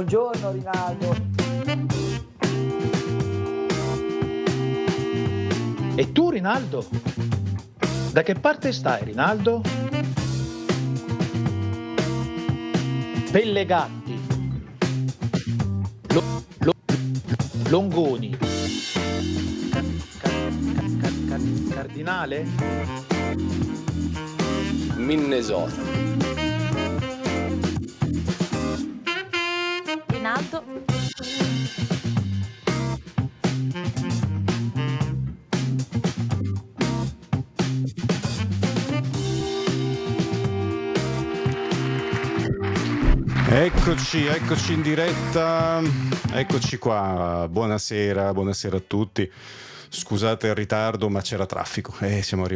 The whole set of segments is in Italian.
Buongiorno Rinaldo. E tu Rinaldo? Da che parte stai Rinaldo? Pellegatti. Lo, lo, longoni. cardinale? Minnesota. Eccoci, eccoci in diretta, eccoci qua, buonasera, buonasera a tutti. Scusate il ritardo, ma c'era traffico e eh, siamo,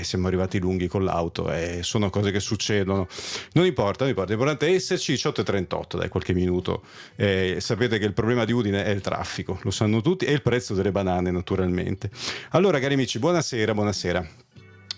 siamo arrivati, lunghi con l'auto e eh, sono cose che succedono. Non importa, non importa, l'importante è esserci 18.38, dai qualche minuto. Eh, sapete che il problema di Udine è il traffico, lo sanno tutti, e il prezzo delle banane naturalmente. Allora cari amici, buonasera, buonasera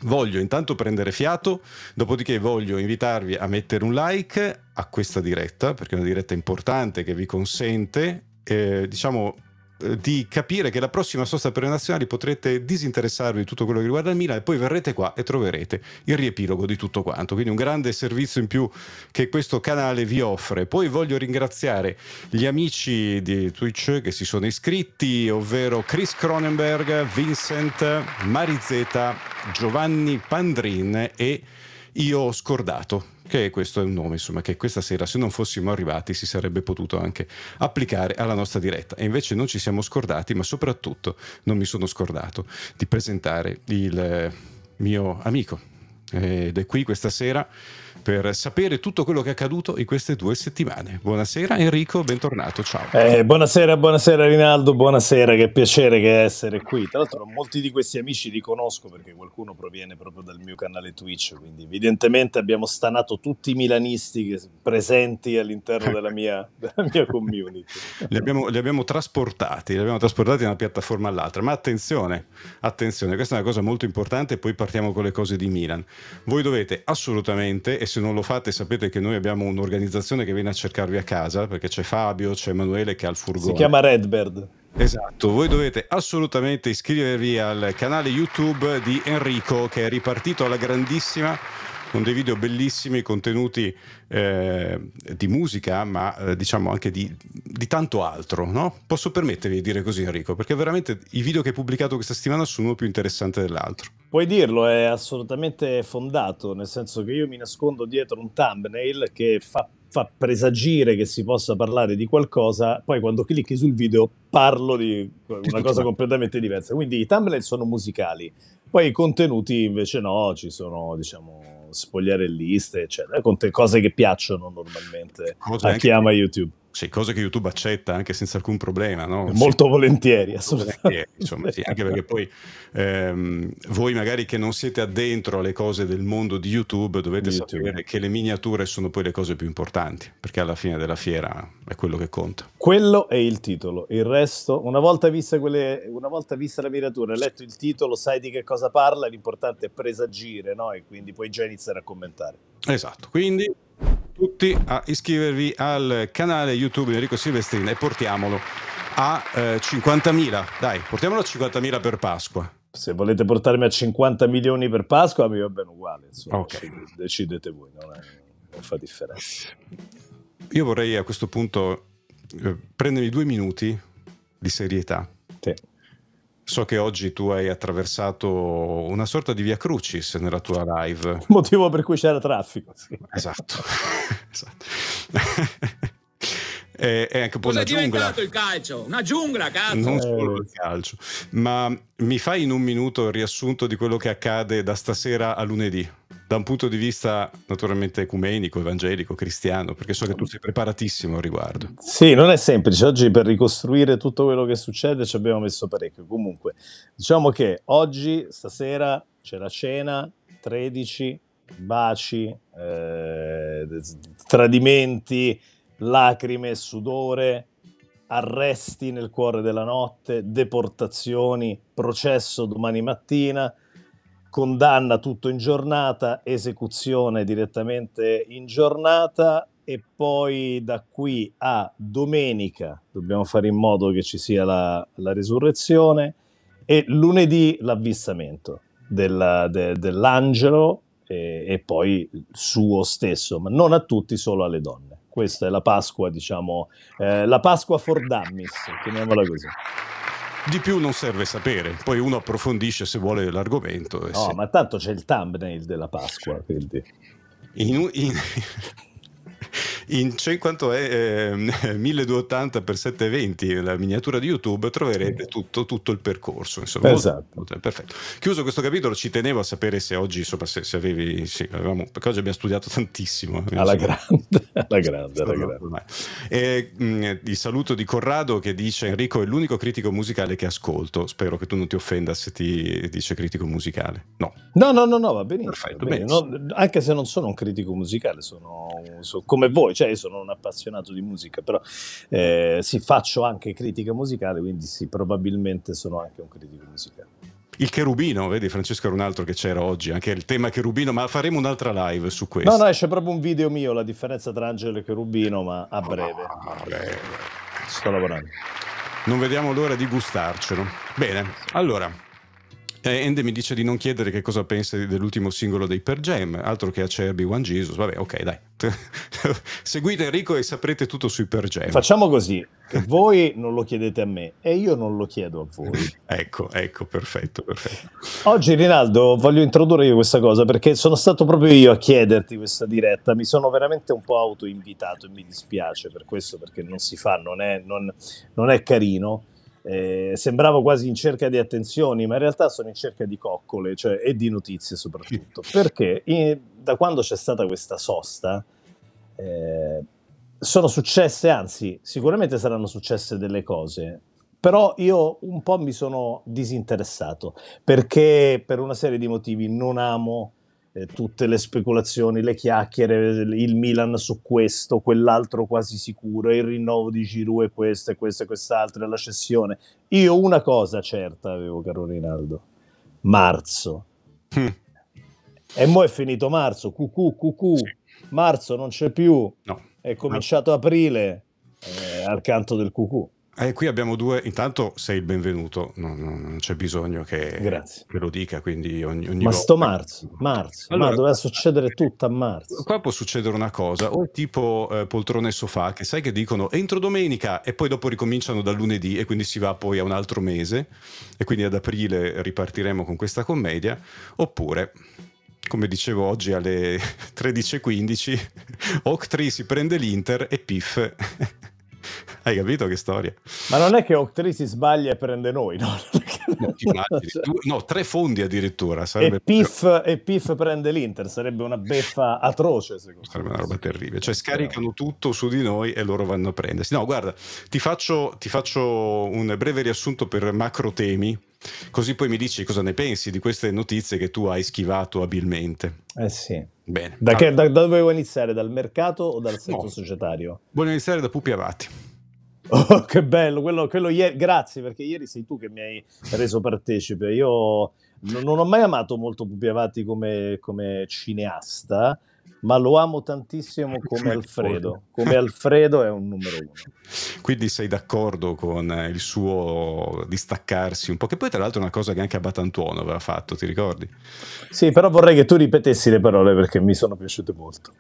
voglio intanto prendere fiato, dopodiché voglio invitarvi a mettere un like a questa diretta, perché è una diretta importante che vi consente, eh, diciamo, eh, di capire che la prossima sosta per le nazionali potrete disinteressarvi di tutto quello che riguarda il Milan e poi verrete qua e troverete il riepilogo di tutto quanto. Quindi un grande servizio in più che questo canale vi offre. Poi voglio ringraziare gli amici di Twitch che si sono iscritti, ovvero Chris Cronenberg, Vincent, Marizeta, Giovanni Pandrin e Io ho scordato, che questo è un nome insomma, che questa sera se non fossimo arrivati si sarebbe potuto anche applicare alla nostra diretta e invece non ci siamo scordati ma soprattutto non mi sono scordato di presentare il eh, mio amico ed è qui questa sera per sapere tutto quello che è accaduto in queste due settimane. Buonasera Enrico, bentornato, ciao. Eh, buonasera, buonasera Rinaldo, buonasera, che piacere che essere qui. Tra l'altro molti di questi amici li conosco perché qualcuno proviene proprio dal mio canale Twitch, quindi evidentemente abbiamo stanato tutti i milanisti presenti all'interno della mia, della mia community. li, abbiamo, li abbiamo trasportati, li abbiamo trasportati da una piattaforma all'altra, ma attenzione, attenzione, questa è una cosa molto importante e poi partiamo con le cose di Milan. Voi dovete assolutamente, e se non lo fate sapete che noi abbiamo un'organizzazione che viene a cercarvi a casa, perché c'è Fabio, c'è Emanuele che ha il furgone. Si chiama Redbird. Esatto, voi dovete assolutamente iscrivervi al canale YouTube di Enrico che è ripartito alla grandissima con dei video bellissimi, contenuti eh, di musica, ma eh, diciamo anche di, di tanto altro. No? Posso permettervi di dire così, Enrico, perché veramente i video che hai pubblicato questa settimana sono uno più interessante dell'altro. Puoi dirlo, è assolutamente fondato, nel senso che io mi nascondo dietro un thumbnail che fa fa presagire che si possa parlare di qualcosa, poi quando clicchi sul video parlo di una cosa completamente diversa. Quindi i thumbnail sono musicali, poi i contenuti invece no, ci sono, diciamo, spogliare liste, eccetera, con te, cose che piacciono normalmente Cosa a chi ama YouTube. Sì, cosa che YouTube accetta anche senza alcun problema. No? Molto sì. volentieri, assolutamente. insomma, sì, anche perché poi ehm, voi magari che non siete addentro alle cose del mondo di YouTube dovete di sapere che le miniature sono poi le cose più importanti, perché alla fine della fiera è quello che conta. Quello è il titolo, il resto, una volta vista, quelle, una volta vista la miniatura, hai letto il titolo, sai di che cosa parla, l'importante è presagire, no? e quindi puoi già iniziare a commentare. Esatto, quindi tutti a iscrivervi al canale YouTube di Enrico Silvestrin e portiamolo a eh, 50.000. Dai, portiamolo a 50.000 per Pasqua. Se volete portarmi a 50 milioni per Pasqua, mi va bene uguale. Insomma, okay. decidete voi, non, è, non fa differenza. Io vorrei a questo punto eh, prendermi due minuti di serietà. Sì So che oggi tu hai attraversato una sorta di via crucis nella tua live. Motivo per cui c'era traffico. Sì. Esatto. esatto è, è anche un Cosa una giungla. Cosa è diventato il calcio? Una giungla, cazzo! Non eh. solo il calcio. Ma mi fai in un minuto il riassunto di quello che accade da stasera a lunedì? Da un punto di vista naturalmente ecumenico, evangelico, cristiano, perché so che tu sei preparatissimo al riguardo. Sì, non è semplice. Oggi per ricostruire tutto quello che succede ci abbiamo messo parecchio. Comunque, diciamo che oggi, stasera, c'è la cena, 13, baci, eh, tradimenti, lacrime sudore, arresti nel cuore della notte, deportazioni, processo domani mattina, condanna tutto in giornata, esecuzione direttamente in giornata e poi da qui a domenica dobbiamo fare in modo che ci sia la, la risurrezione e lunedì l'avvistamento della, de, dell'angelo e, e poi suo stesso, ma non a tutti, solo alle donne. Questa è la Pasqua, diciamo, eh, la Pasqua for Dummies, chiamiamola così. Di più non serve sapere, poi uno approfondisce se vuole l'argomento. No, se... ma tanto c'è il thumbnail della Pasqua, quindi... In, in in 50, eh, 1280x720, la miniatura di YouTube, troverete tutto, tutto il percorso. Insomma, esatto. Molto, perfetto. Chiuso questo capitolo, ci tenevo a sapere se oggi, insomma, se, se avevi, sì, avevamo, perché oggi abbiamo studiato tantissimo. Eh, alla grande, alla grande, alla grande. E, mh, il saluto di Corrado che dice Enrico è l'unico critico musicale che ascolto, spero che tu non ti offenda se ti dice critico musicale. No. No, no, no, no va benissimo. Perfetto, benissimo. benissimo. No, anche se non sono un critico musicale, sono, sono come come voi, cioè io sono un appassionato di musica, però eh, sì, faccio anche critica musicale, quindi sì, probabilmente sono anche un critico musicale. Il cherubino, vedi Francesco era un altro che c'era oggi, anche il tema cherubino, ma faremo un'altra live su questo. No, no, c'è proprio un video mio, la differenza tra Angelo e cherubino, ma a breve. Ah, a breve. Sto lavorando. Non vediamo l'ora di gustarcelo. Bene, allora eh, Ende mi dice di non chiedere che cosa pensa dell'ultimo singolo dei Per Jam, altro che Acerbi One Jesus. Vabbè, ok, dai. Seguite Enrico e saprete tutto sui Per Jam. Facciamo così, voi non lo chiedete a me e io non lo chiedo a voi. ecco, ecco, perfetto, perfetto. Oggi Rinaldo voglio introdurre io questa cosa perché sono stato proprio io a chiederti questa diretta, mi sono veramente un po' autoinvitato e mi dispiace per questo perché non si fa, non è, non, non è carino eh, sembravo quasi in cerca di attenzioni, ma in realtà sono in cerca di coccole cioè, e di notizie soprattutto. Perché in, da quando c'è stata questa sosta eh, sono successe, anzi sicuramente saranno successe delle cose, però io un po' mi sono disinteressato perché per una serie di motivi non amo eh, tutte le speculazioni, le chiacchiere, il Milan su questo, quell'altro quasi sicuro, il rinnovo di Giroud e questo e questo e quest'altro, la cessione. Io una cosa certa avevo, caro Rinaldo, marzo. Hm. E mo' è finito marzo, cucù, cucù, sì. marzo non c'è più, no. è cominciato aprile eh, al canto del cucù. E eh, qui abbiamo due, intanto sei il benvenuto, non, non c'è bisogno che, che, lo dica, quindi ogni, ogni Ma volta... sto marzo, marzo, allora, ma doveva succedere eh, tutto a marzo. Eh, qua può succedere una cosa, o tipo eh, poltrone e sofà, che sai che dicono entro domenica e poi dopo ricominciano da lunedì e quindi si va poi a un altro mese e quindi ad aprile ripartiremo con questa commedia, oppure come dicevo oggi alle 13.15, Octree si prende l'Inter e Piff Hai capito che storia? Ma non è che Octri si sbaglia e prende noi, no? no, tre fondi addirittura. Sarebbe... E, Piff, e, Piff, prende l'Inter, sarebbe una beffa atroce, secondo sarebbe me. una roba terribile. Cioè scaricano tutto su di noi e loro vanno a prendersi. No, guarda, ti faccio, ti faccio un breve riassunto per macro temi. Così poi mi dici cosa ne pensi di queste notizie che tu hai schivato abilmente. Eh sì. Bene. Da, che, da, da dove vuoi iniziare? Dal mercato o dal settore no. societario? Voglio iniziare da Pupi Avati. Oh, che bello, quello, quello ieri, grazie perché ieri sei tu che mi hai reso partecipe. Io non, non ho mai amato molto Pupi Avati come, come cineasta, ma lo amo tantissimo come Alfredo. Come Alfredo è un numero uno. Quindi sei d'accordo con eh, il suo distaccarsi un po', che poi tra l'altro è una cosa che anche Abatantuono aveva fatto, ti ricordi? Sì, però vorrei che tu ripetessi le parole perché mi sono piaciute molto.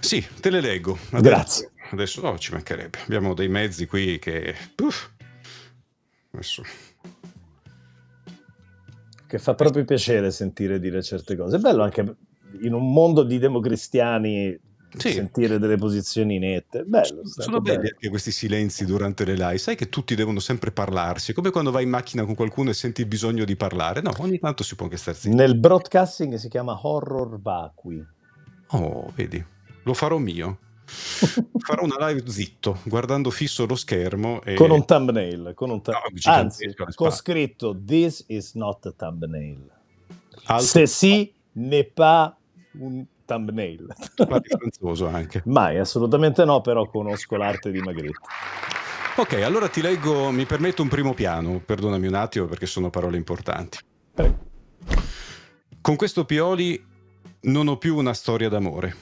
Sì, te le leggo. Adesso, Grazie. Adesso no, oh, ci mancherebbe. Abbiamo dei mezzi qui che... Uff. Adesso che fa proprio piacere sentire dire certe cose. È bello anche in un mondo di democristiani sì. sentire delle posizioni nette. Bello, sono belli bello. anche questi silenzi durante le live. Sai che tutti devono sempre parlarsi, come quando vai in macchina con qualcuno e senti il bisogno di parlare. No, ogni tanto si può anche star zitto. Nel broadcasting si chiama horror vacui. Oh, vedi, lo farò mio. farò una live zitto, guardando fisso lo schermo. E... Con un thumbnail, con un thumb... no, anzi, con spazio. scritto This is not a thumbnail. Alto... Se sì, ne pa un thumbnail. Ma differenzoso anche. Mai, assolutamente no, però conosco l'arte di Magritte. Ok, allora ti leggo, mi permetto un primo piano, perdonami un attimo perché sono parole importanti. Prego. Con questo Pioli non ho più una storia d'amore.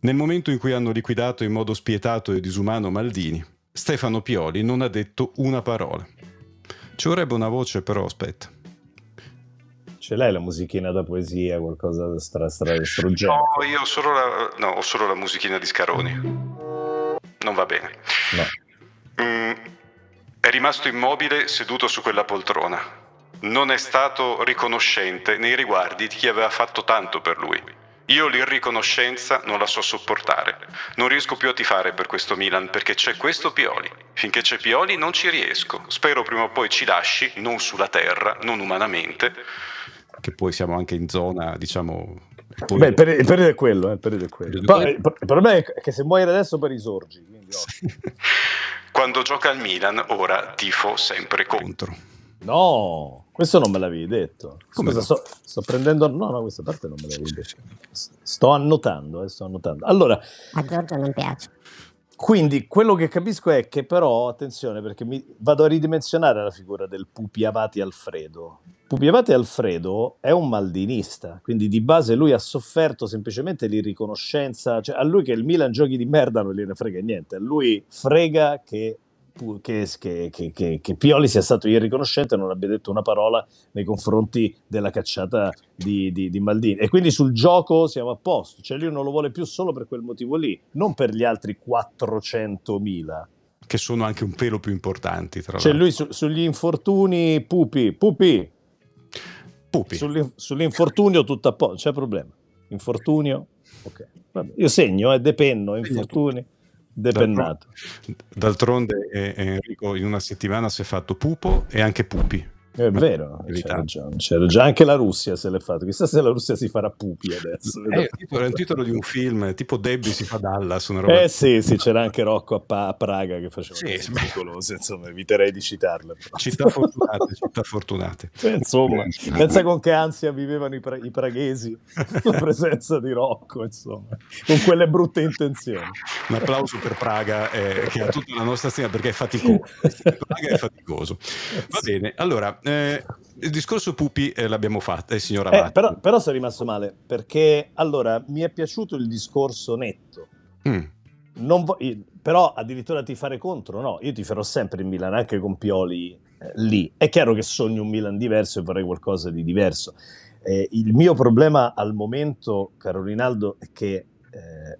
Nel momento in cui hanno liquidato in modo spietato e disumano Maldini, Stefano Pioli non ha detto una parola. Ci vorrebbe una voce però, aspetta ce l'hai la musichina da poesia, qualcosa da stra, stra, struggente? No, io ho solo, la, no, ho solo la musichina di Scaroni. Non va bene. No. Mm, è rimasto immobile seduto su quella poltrona. Non è stato riconoscente nei riguardi di chi aveva fatto tanto per lui. Io l'irriconoscenza non la so sopportare. Non riesco più a tifare per questo Milan perché c'è questo Pioli. Finché c'è Pioli non ci riesco. Spero prima o poi ci lasci, non sulla terra, non umanamente, che poi siamo anche in zona, diciamo... Beh, per, il periodo è quello, eh, periodo è quello. Per, per, eh, per, me è che se muoiono adesso poi risorgi. Quando gioca al Milan, ora tifo sempre contro. No, questo non me l'avevi detto. Come no? sto, sto, prendendo. No, no, questa parte non me l'avevi detto. Sto annotando, eh, sto annotando. Allora, a Giorgio non piace. Quindi quello che capisco è che però, attenzione, perché mi, vado a ridimensionare la figura del Pupiavati Alfredo. Pupiavati Alfredo è un maldinista, quindi di base lui ha sofferto semplicemente l'irriconoscenza, cioè a lui che il Milan giochi di merda non gliene frega niente, a lui frega che che, che, che, che, Pioli sia stato irriconoscente e non abbia detto una parola nei confronti della cacciata di, di, di, Maldini. E quindi sul gioco siamo a posto, cioè lui non lo vuole più solo per quel motivo lì, non per gli altri 400.000. Che sono anche un pelo più importanti, tra l'altro. Cioè lui su, sugli infortuni, pupi, pupi. pupi. Sull'in, sull'infortunio tutto a posto, c'è problema. Infortunio, ok. Vabbè. Io segno, eh, depenno, infortuni. Depennato. D'altronde, eh, Enrico in una settimana si è fatto pupo e anche pupi. È vero, c'era già, anche la Russia se l'è fatto. Chissà se la Russia si farà pupi adesso. Eh, tipo, era il titolo di un film, tipo Debbie si fa Dallas. Una roba eh sì, sì, c'era anche Rocco a, pa- a Praga che faceva sì, cose pericolose, insomma, eviterei di citarla. Però. Città fortunate, città fortunate. Eh, insomma, pensa con che ansia vivevano i, pra- i praghesi la presenza di Rocco, insomma, con quelle brutte intenzioni. Un applauso per Praga eh, che ha tutta la nostra stima perché è faticoso. Praga è faticoso. Va bene, allora eh, il discorso Pupi eh, l'abbiamo fatto, eh, signora eh, però, però sono rimasto male, perché allora mi è piaciuto il discorso netto. Mm. Vo- però addirittura ti fare contro, no, io ti farò sempre in Milan, anche con Pioli eh, lì. È chiaro che sogno un Milan diverso e vorrei qualcosa di diverso. Eh, il mio problema al momento, caro Rinaldo, è che eh,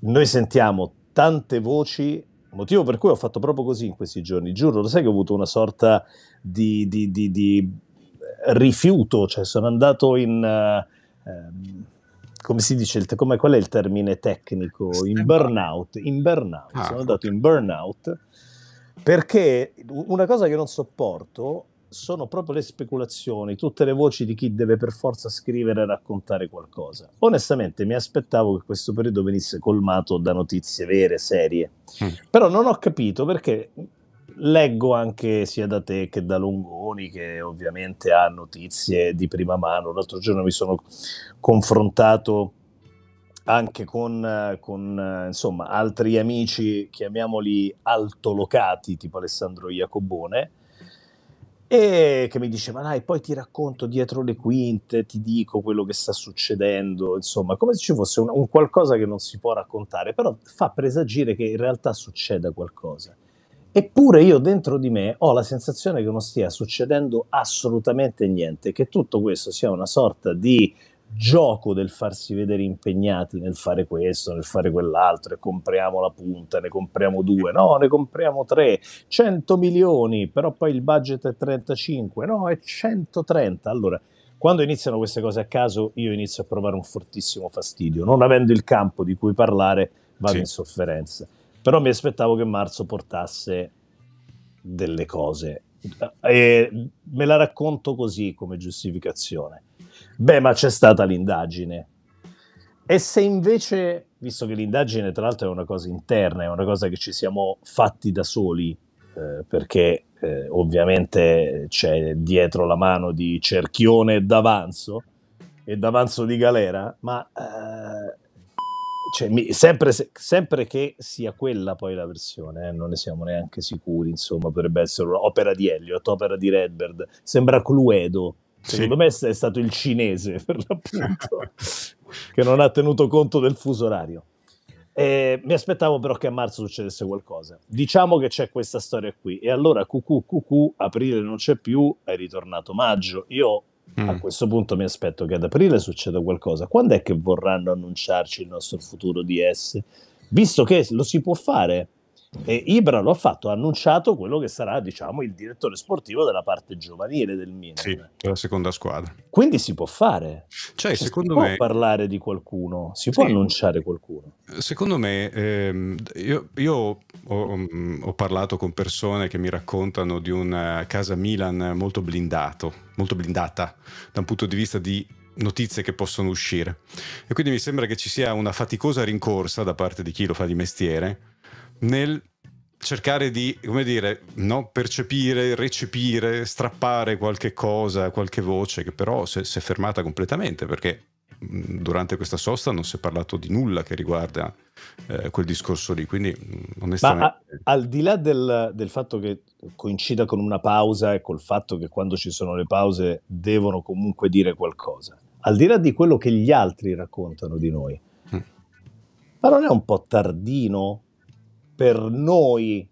noi sentiamo tante voci Motivo per cui ho fatto proprio così in questi giorni, giuro, lo sai che ho avuto una sorta di, di, di, di eh, rifiuto, cioè sono andato in... Uh, um, come si dice, il te- come, qual è il termine tecnico? In burnout, in burnout, ah, sono andato in burnout perché una cosa che non sopporto sono proprio le speculazioni, tutte le voci di chi deve per forza scrivere e raccontare qualcosa. Onestamente mi aspettavo che questo periodo venisse colmato da notizie vere, serie. Mm. Però non ho capito perché leggo anche sia da te che da Longoni che ovviamente ha notizie di prima mano. L'altro giorno mi sono confrontato anche con, eh, con eh, insomma, altri amici, chiamiamoli altolocati, tipo Alessandro Iacobone, e che mi diceva, dai, poi ti racconto dietro le quinte, ti dico quello che sta succedendo, insomma, come se ci fosse un, un qualcosa che non si può raccontare, però fa presagire che in realtà succeda qualcosa. Eppure io dentro di me ho la sensazione che non stia succedendo assolutamente niente, che tutto questo sia una sorta di gioco del farsi vedere impegnati nel fare questo, nel fare quell'altro, e compriamo la punta, ne compriamo due, no, ne compriamo tre, 100 milioni, però poi il budget è 35, no, è 130. Allora, quando iniziano queste cose a caso, io inizio a provare un fortissimo fastidio, non avendo il campo di cui parlare, vado sì. in sofferenza. Però mi aspettavo che marzo portasse delle cose. E me la racconto così come giustificazione Beh, ma c'è stata l'indagine. E se invece, visto che l'indagine tra l'altro è una cosa interna, è una cosa che ci siamo fatti da soli, eh, perché eh, ovviamente c'è dietro la mano di Cerchione d'Avanzo e d'Avanzo di Galera, ma eh, cioè, mi, sempre, sempre, che sia quella poi la versione, eh, non ne siamo neanche sicuri, insomma, potrebbe essere un'opera di Elliot, opera di Redbird, sembra Cluedo Secondo sì. me è stato il cinese, per l'appunto, che non ha tenuto conto del fuso orario. E mi aspettavo però che a marzo succedesse qualcosa. Diciamo che c'è questa storia qui. E allora cucù, cucù, aprile non c'è più, è ritornato maggio. Io mm. a questo punto mi aspetto che ad aprile succeda qualcosa. Quando è che vorranno annunciarci il nostro futuro DS? Visto che lo si può fare. E Ibra lo ha fatto, ha annunciato quello che sarà diciamo, il direttore sportivo della parte giovanile del Milan. Sì, della seconda squadra. Quindi si può fare. Cioè, cioè secondo si me... può parlare di qualcuno, si sì. può annunciare qualcuno. Secondo me, ehm, io, io ho, mm, ho, parlato con persone che mi raccontano di una eh, casa Milan molto blindato, molto blindata da un punto di vista di notizie che possono uscire. E quindi mi sembra che ci sia una faticosa rincorsa da parte di chi lo fa di mestiere nel cercare di, come dire, no? percepire, recepire, strappare qualche cosa, qualche voce che però si è fermata completamente perché durante questa sosta non si è parlato di nulla che riguarda eh, quel discorso lì, quindi onestamente... A, al di là del, del, fatto che coincida con una pausa e col fatto che quando ci sono le pause devono comunque dire qualcosa, al di là di quello che gli altri raccontano di noi, mm. ma non è un po' tardino per noi,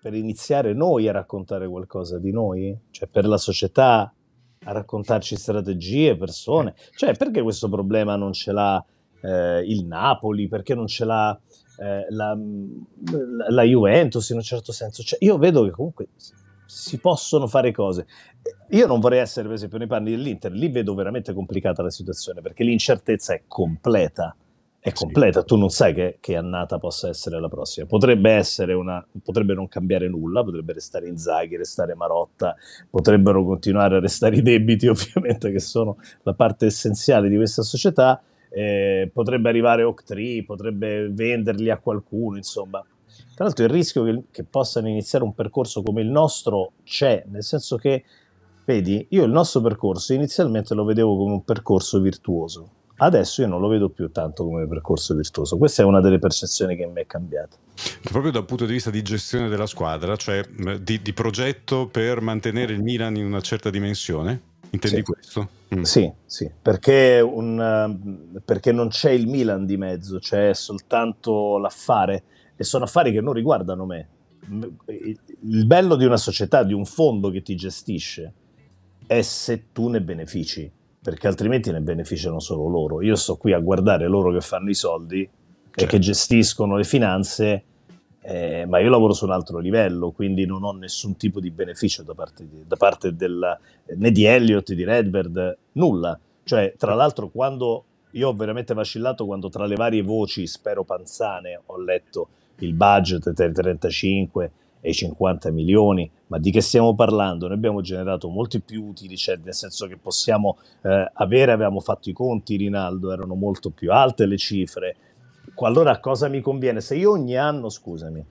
per iniziare noi a raccontare qualcosa di noi, cioè per la società a raccontarci strategie, persone, eh. cioè perché questo problema non ce l'ha eh, il Napoli, perché non ce l'ha eh, la, la, Juventus in un certo senso, cioè, io vedo che comunque si possono fare cose. Io non vorrei essere per esempio nei panni dell'Inter, lì vedo veramente complicata la situazione perché l'incertezza è completa è completa, sì. tu non sai che, che, annata possa essere la prossima. Potrebbe essere una, potrebbe non cambiare nulla, potrebbe restare Inzaghi, restare Marotta, potrebbero continuare a restare i debiti, ovviamente, che sono la parte essenziale di questa società. Eh, potrebbe arrivare Octree, potrebbe venderli a qualcuno, insomma. Tra l'altro il rischio che, che possano iniziare un percorso come il nostro c'è, nel senso che, vedi, io il nostro percorso inizialmente lo vedevo come un percorso virtuoso Adesso io non lo vedo più tanto come percorso virtuoso. Questa è una delle percezioni che mi è cambiata. Proprio dal punto di vista di gestione della squadra, cioè di, di progetto per mantenere il Milan in una certa dimensione? Intendi sì. questo? Mm. Sì, sì, perché, un, perché non c'è il Milan di mezzo, c'è soltanto l'affare e sono affari che non riguardano me. Il bello di una società, di un fondo che ti gestisce, è se tu ne benefici perché altrimenti ne beneficiano solo loro. Io sto qui a guardare loro che fanno i soldi certo. e che certo. gestiscono le finanze, eh, ma io lavoro su un altro livello, quindi non ho nessun tipo di beneficio da parte, di, da parte della, eh, né di Elliott, di Redbird, nulla. Cioè, tra l'altro, quando io ho veramente vacillato quando tra le varie voci, spero panzane, ho letto il budget 35 ai 50 milioni, ma di che stiamo parlando? Noi abbiamo generato molti più utili, cioè nel senso che possiamo eh, avere, avevamo fatto i conti, Rinaldo, erano molto più alte le cifre. Allora cosa mi conviene? Se io ogni anno, scusami,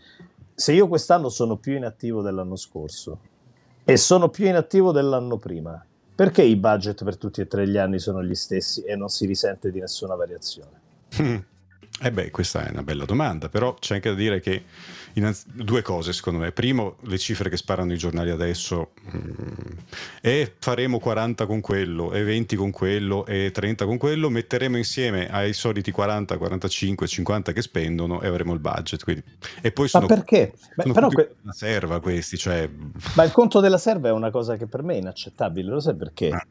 se io quest'anno sono più inattivo dell'anno scorso e sono più inattivo dell'anno prima, perché i budget per tutti e tre gli anni sono gli stessi e non si risente di nessuna variazione? Mm. Eh beh, questa è una bella domanda, però c'è anche da dire che Innanzi, due cose secondo me. Primo, le cifre che sparano i giornali adesso, mm, e faremo 40 con quello, e 20 con quello, e 30 con quello, metteremo insieme ai soliti 40, 45, 50 che spendono e avremo il budget. Quindi. E poi sono, Ma perché? Beh, però que... una serva questi. Cioè... Ma il conto della serva è una cosa che per me è inaccettabile, lo sai perché? Ah.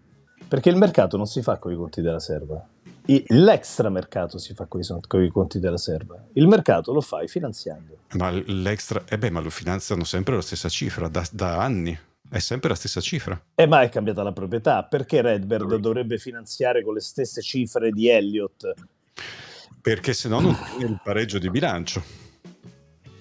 Perché il mercato non si fa con i conti della serva. L'extramercato si fa con i conti della serva, il mercato lo fai finanziando. Ma l'extra, eh beh, ma lo finanziano sempre la stessa cifra da, da anni. È sempre la stessa cifra. e eh, mai è cambiata la proprietà. Perché Redbird dovrebbe finanziare con le stesse cifre di Elliott? Perché se no non tieni il pareggio di bilancio.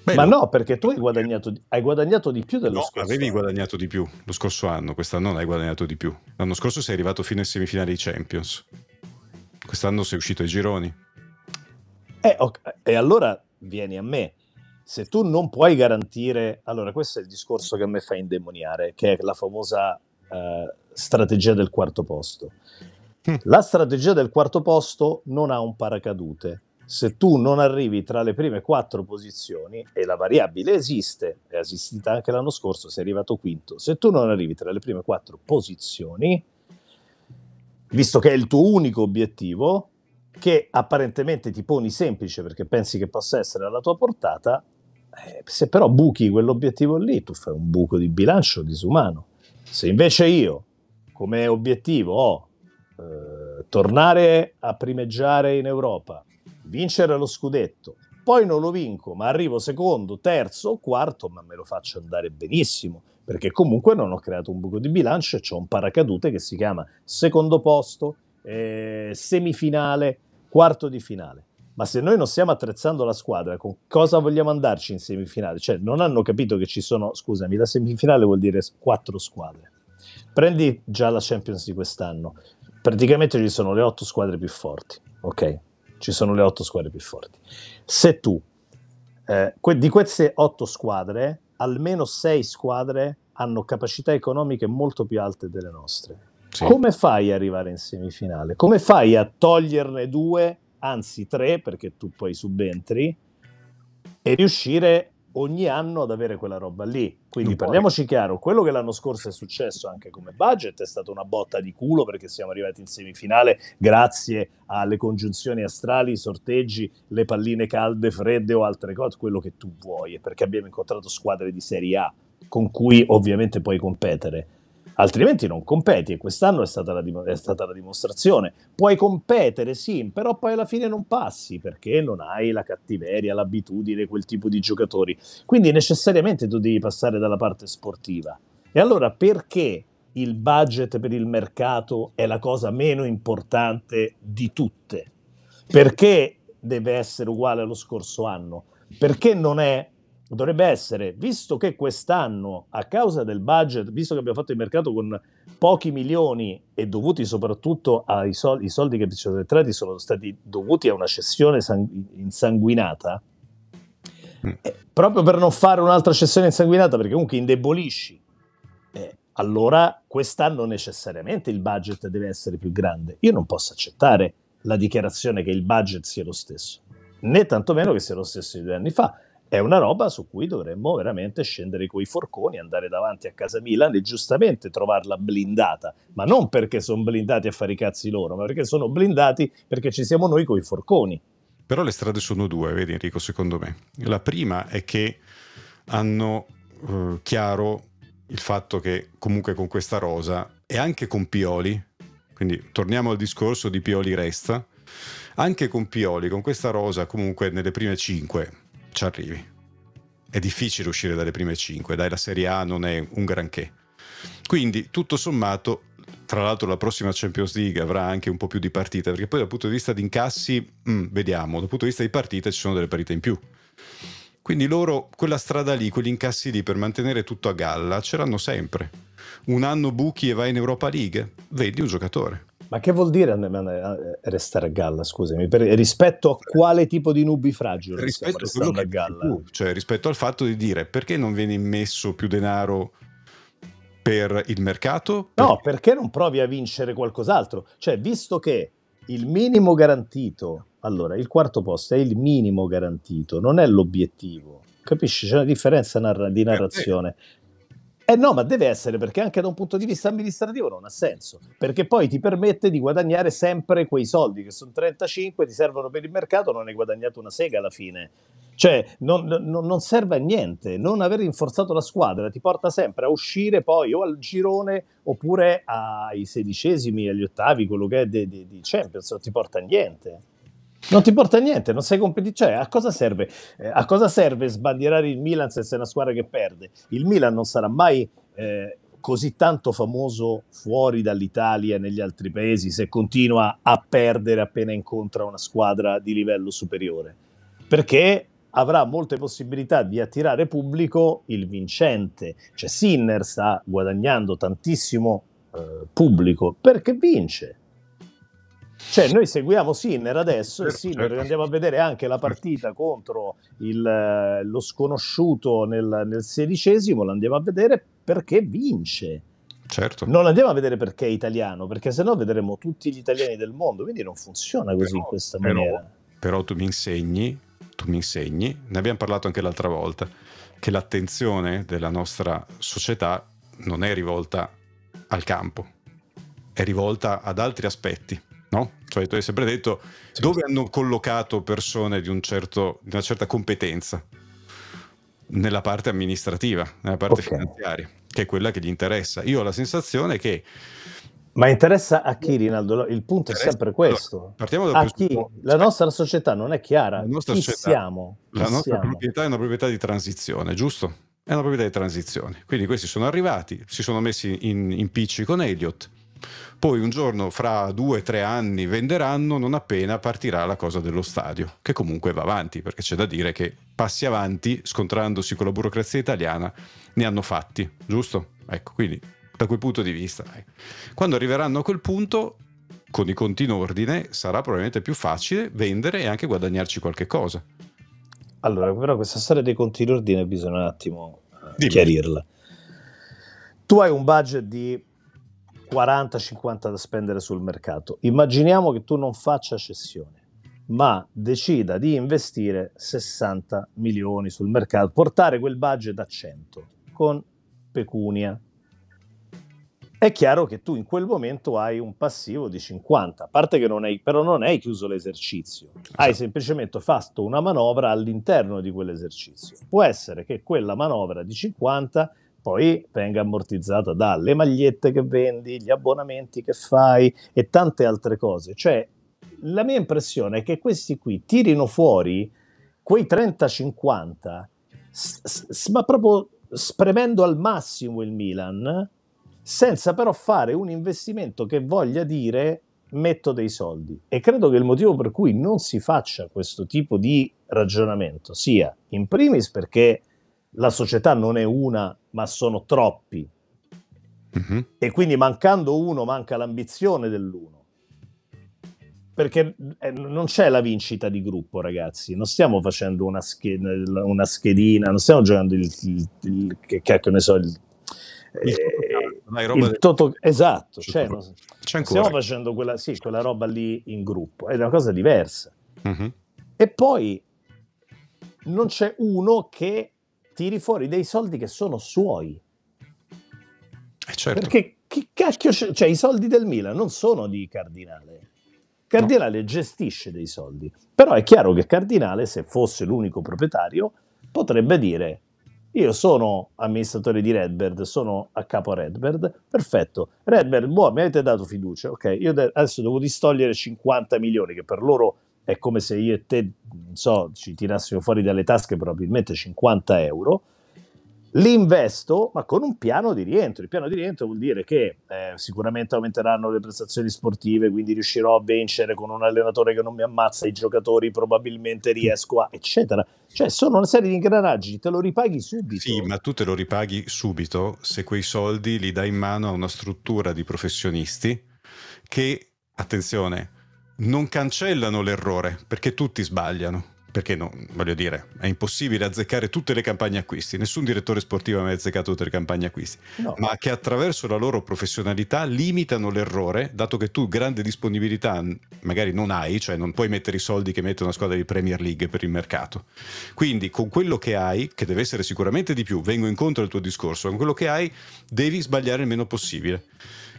Beh, ma no. no, perché tu hai guadagnato, di, hai guadagnato di più dello no, scorso avevi anno. guadagnato di più lo scorso anno, quest'anno non hai guadagnato di più. L'anno scorso sei arrivato fino ai semifinali di Champions. Quest'anno sei uscito ai gironi. Eh, okay. E allora vieni a me. Se tu non puoi garantire... Allora, questo è il discorso che a me fa indemoniare, che è la famosa eh, strategia del quarto posto. Hm. La strategia del quarto posto non ha un paracadute. Se tu non arrivi tra le prime quattro posizioni, e la variabile esiste, è esistita anche l'anno scorso, sei arrivato quinto, se tu non arrivi tra le prime quattro posizioni, visto che è il tuo unico obiettivo, che apparentemente ti poni semplice perché pensi che possa essere alla tua portata, eh, se però buchi quell'obiettivo lì, tu fai un buco di bilancio disumano. Se invece io, come obiettivo, ho eh, tornare a primeggiare in Europa, vincere lo scudetto, poi non lo vinco, ma arrivo secondo, terzo o quarto, ma me lo faccio andare benissimo perché comunque non ho creato un buco di bilancio e c'è un paracadute che si chiama secondo posto, eh, semifinale, quarto di finale. Ma se noi non stiamo attrezzando la squadra, con cosa vogliamo andarci in semifinale? Cioè, non hanno capito che ci sono, scusami, la semifinale vuol dire quattro squadre. Prendi già la Champions di quest'anno, praticamente ci sono le otto squadre più forti, ok? Ci sono le otto squadre più forti. Se tu eh, que- di queste otto squadre almeno sei squadre hanno capacità economiche molto più alte delle nostre. Sì. Come fai ad arrivare in semifinale? Come fai a toglierne due, anzi tre, perché tu poi subentri, e riuscire ogni anno ad avere quella roba lì. Quindi non parliamoci puoi. chiaro, quello che l'anno scorso è successo anche come budget è stata una botta di culo perché siamo arrivati in semifinale grazie alle congiunzioni astrali, i sorteggi, le palline calde, fredde o altre cose, quello che tu vuoi, perché abbiamo incontrato squadre di Serie A con cui ovviamente puoi competere altrimenti non competi e quest'anno è stata, la, è stata la dimostrazione. Puoi competere, sì, però poi alla fine non passi perché non hai la cattiveria, l'abitudine, quel tipo di giocatori. Quindi necessariamente tu devi passare dalla parte sportiva. E allora perché il budget per il mercato è la cosa meno importante di tutte? Perché deve essere uguale allo scorso anno? Perché non è dovrebbe essere, visto che quest'anno, a causa del budget, visto che abbiamo fatto il mercato con pochi milioni e dovuti soprattutto ai soldi, soldi che ci sono entrati sono stati dovuti a una cessione sangu- insanguinata, mm. eh, proprio per non fare un'altra cessione insanguinata, perché comunque indebolisci, eh, allora quest'anno necessariamente il budget deve essere più grande. Io non posso accettare la dichiarazione che il budget sia lo stesso, né tantomeno che sia lo stesso di due anni fa è una roba su cui dovremmo veramente scendere coi forconi, andare davanti a casa Milan e giustamente trovarla blindata, ma non perché sono blindati a fare i cazzi loro, ma perché sono blindati perché ci siamo noi coi forconi. Però le strade sono due, vedi Enrico, secondo me. La prima è che hanno eh, chiaro il fatto che comunque con questa rosa e anche con Pioli, quindi torniamo al discorso di Pioli resta, anche con Pioli, con questa rosa comunque nelle prime 5, ci arrivi. È difficile uscire dalle prime 5, dai la Serie A non è un granché. Quindi tutto sommato, tra l'altro la prossima Champions League avrà anche un po' più di partite, perché poi dal punto di vista di incassi, mh, mm, vediamo, dal punto di vista di partite ci sono delle partite in più. Quindi loro quella strada lì, quegli incassi lì per mantenere tutto a galla, ce l'hanno sempre. Un anno buchi e vai in Europa League, vedi un giocatore. Ma che vuol dire restare a galla? Scusami, per, rispetto a quale tipo di nubi fragile rispetto, a galla? Tu, cioè, rispetto al fatto di dire perché non viene immesso più denaro per il mercato? Per... No, perché non provi a vincere qualcos'altro? Cioè, visto che il minimo garantito, allora il quarto posto è il minimo garantito, non è l'obiettivo. Capisci? C'è una differenza narra- di eh, eh. narrazione. Eh no, ma deve essere perché anche da un punto di vista amministrativo non ha senso, perché poi ti permette di guadagnare sempre quei soldi che sono 35, ti servono per il mercato, non hai guadagnato una sega alla fine. Cioè, non, non, non serve a niente, non aver rinforzato la squadra ti porta sempre a uscire poi o al girone oppure ai sedicesimi, agli ottavi, quello che è di, di Champions, non ti porta a niente. Non ti importa niente, non sei competitivo. Cioè, a cosa serve? Eh, a cosa serve sbandierare il Milan se sei una squadra che perde? Il Milan non sarà mai eh, così tanto famoso fuori dall'Italia e negli altri paesi se continua a perdere appena incontra una squadra di livello superiore. Perché avrà molte possibilità di attirare pubblico il vincente. Cioè Sinner sta guadagnando tantissimo eh, pubblico perché vince cioè, noi seguiamo Sinner adesso e certo, Sinner certo, andiamo a vedere anche la partita contro il, eh, lo sconosciuto nel, nel sedicesimo, l'andiamo a vedere perché vince. Certo. Non andiamo a vedere perché è italiano, perché sennò vedremo tutti gli italiani del mondo, quindi non funziona così però, in questa però, maniera. Però tu mi insegni, tu mi insegni, ne abbiamo parlato anche l'altra volta, che l'attenzione della nostra società non è rivolta al campo, è rivolta ad altri aspetti No? Cioè, tu hai sempre detto sì. dove hanno collocato persone di, un certo, di, una certa competenza nella parte amministrativa, nella parte okay. finanziaria, che è quella che gli interessa. Io ho la sensazione che... Ma interessa a chi, Rinaldo? Il punto interessa... è sempre questo. Allora, partiamo da chi? La nostra società non è chiara. La nostra, chi società, siamo? La chi nostra siamo? proprietà è una proprietà di transizione, giusto? È una proprietà di transizione. Quindi questi sono arrivati, si sono messi in, in picci con Elliott, poi un giorno, fra due o tre anni, venderanno non appena partirà la cosa dello stadio, che comunque va avanti, perché c'è da dire che passi avanti, scontrandosi con la burocrazia italiana, ne hanno fatti, giusto? Ecco, quindi da quel punto di vista. Ecco. Quando arriveranno a quel punto, con i conti in ordine, sarà probabilmente più facile vendere e anche guadagnarci qualche cosa. Allora, però questa storia dei conti in ordine bisogna un attimo eh, Dimmi. chiarirla. Tu hai un budget di 40-50 da spendere sul mercato. Immaginiamo che tu non faccia cessione, ma decida di investire 60 milioni sul mercato, portare quel budget a 100 con pecunia. È chiaro che tu in quel momento hai un passivo di 50, a parte che non hai, però non hai chiuso l'esercizio, hai esatto. semplicemente fatto una manovra all'interno di quell'esercizio. Può essere che quella manovra di 50 poi venga ammortizzata dalle magliette che vendi, gli abbonamenti che fai e tante altre cose. Cioè, la mia impressione è che questi qui tirino fuori quei 30-50, s- s- ma proprio spremendo al massimo il Milan, senza però fare un investimento che voglia dire metto dei soldi. E credo che il motivo per cui non si faccia questo tipo di ragionamento sia in primis perché la società non è una ma sono troppi. Mm-hmm. E quindi mancando uno manca l'ambizione dell'uno. Perché eh, non c'è la vincita di gruppo, ragazzi. Non stiamo facendo una, sch- una schedina, non stiamo giocando il, il, il che cacchio ne so, il, eh, toto... del... esatto cioè, stiamo facendo quella, sì, quella, roba lì in gruppo è una cosa diversa uh-huh. e poi non c'è uno che tiri fuori dei soldi che sono suoi. Eh certo. Perché chi cacchio, cioè i soldi del Milan non sono di Cardinale. Cardinale no. gestisce dei soldi, però è chiaro che Cardinale, se fosse l'unico proprietario, potrebbe dire io sono amministratore di Redbird, sono a capo Redbird, perfetto, Redbird, boh, mi avete dato fiducia, ok, io adesso devo distogliere 50 milioni, che per loro è come se io e te non so, ci tirassimo fuori dalle tasche probabilmente 50 euro, li investo ma con un piano di rientro. Il piano di rientro vuol dire che eh, sicuramente aumenteranno le prestazioni sportive, quindi riuscirò a vincere con un allenatore che non mi ammazza i giocatori, probabilmente riesco a, eccetera. Cioè sono una serie di ingranaggi, te lo ripaghi subito. Sì, ma tu te lo ripaghi subito se quei soldi li dai in mano a una struttura di professionisti che, attenzione, non cancellano l'errore, perché tutti sbagliano. Perché no, voglio dire, è impossibile azzeccare tutte le campagne acquisti, nessun direttore sportivo ha mai azzeccato tutte le campagne acquisti, no. ma che attraverso la loro professionalità limitano l'errore, dato che tu grande disponibilità magari non hai, cioè non puoi mettere i soldi che mette una squadra di Premier League per il mercato. Quindi con quello che hai, che deve essere sicuramente di più, vengo incontro al tuo discorso, con quello che hai devi sbagliare il meno possibile.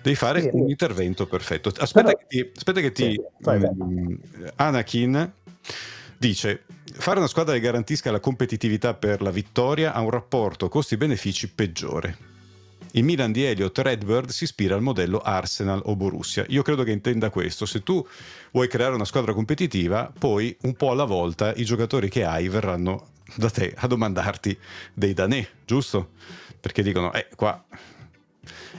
Devi fare sì, un sì. intervento perfetto. Aspetta Però... che ti... Aspetta che ti mh, mm, Anakin dice fare una squadra che garantisca la competitività per la vittoria ha un rapporto costi-benefici peggiore. Il Milan di Elliot Redbird si ispira al modello Arsenal o Borussia. Io credo che intenda questo. Se tu vuoi creare una squadra competitiva, poi un po' alla volta i giocatori che hai verranno da te a domandarti dei danè, giusto? Perché dicono, eh, qua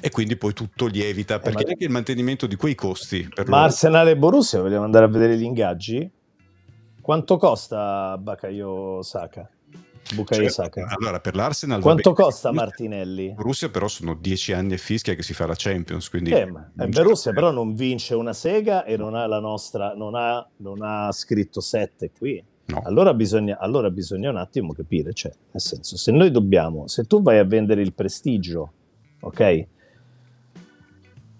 e quindi poi tutto lievita eh, perché eh, ma... anche il mantenimento di quei costi. ma loro... Arsenale e Borussia, vogliamo andare a vedere gli ingaggi? Quanto costa Bakayo Saka? Bucaio cioè, Allora, per l'Arsenal... Quanto costa Martinelli? Russia però sono dieci anni e fischia che si fa la Champions, quindi... Eh, Russia però non vince una sega e non ha la nostra... non ha, non ha scritto sette qui. No. Allora, bisogna, allora bisogna un attimo capire, cioè, nel senso, se noi dobbiamo... se tu vai a vendere il prestigio, ok?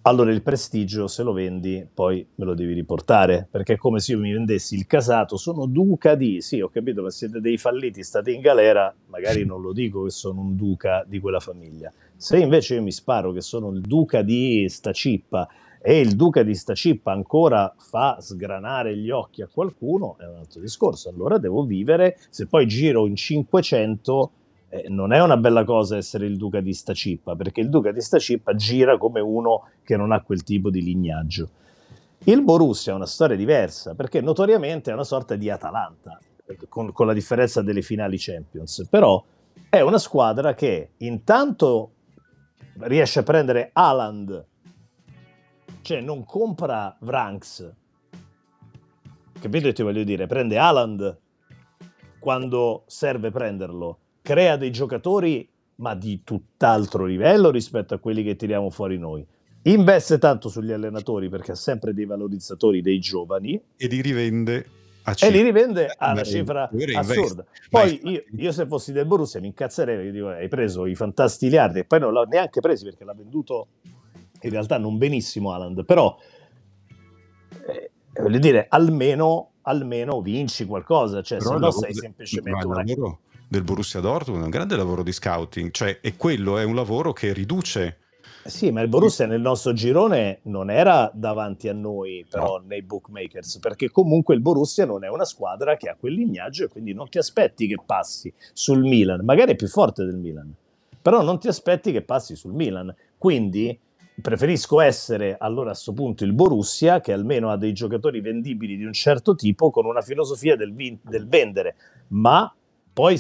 Allora il prestigio se lo vendi poi me lo devi riportare, perché è come se io mi vendessi il casato, sono duca di, sì ho capito, ma siete dei falliti, state in galera, magari non lo dico che sono un duca di quella famiglia. Se invece io mi sparo che sono il duca di Stacippa e il duca di Stacippa ancora fa sgranare gli occhi a qualcuno, è un altro discorso, allora devo vivere, se poi giro in 500 eh, non è una bella cosa essere il duca di Stacippa, perché il duca di Stacippa gira come uno che non ha quel tipo di lignaggio. Il Borussia è una storia diversa, perché notoriamente è una sorta di Atalanta, eh, con, con la differenza delle finali Champions, però è una squadra che intanto riesce a prendere Haaland, cioè non compra Vranks, capito che ti voglio dire? Prende Haaland quando serve prenderlo crea dei giocatori ma di tutt'altro livello rispetto a quelli che tiriamo fuori noi. Investe tanto sugli allenatori perché ha sempre dei valorizzatori dei giovani e li rivende a cifra. E li rivende eh, a cifra assurda. Poi io, io, se fossi del Borussia mi incazzerei perché dico hai preso i fantasti Liardi e poi non l'ho neanche presi perché l'ha venduto in realtà non benissimo Alan, però eh, voglio dire almeno, almeno vinci qualcosa, cioè però se no sei semplicemente una... Lavoro del Borussia Dortmund, è un grande lavoro di scouting, cioè e quello è un lavoro che riduce sì, ma il Borussia nel nostro girone non era davanti a noi, però, no. nei bookmakers, perché comunque il Borussia non è una squadra che ha quell'ignaggio e quindi non ti aspetti che passi sul Milan, magari è più forte del Milan, però non ti aspetti che passi sul Milan. Quindi preferisco essere allora a questo punto il Borussia, che almeno ha dei giocatori vendibili di un certo tipo, con una filosofia del, vin- del vendere, ma poi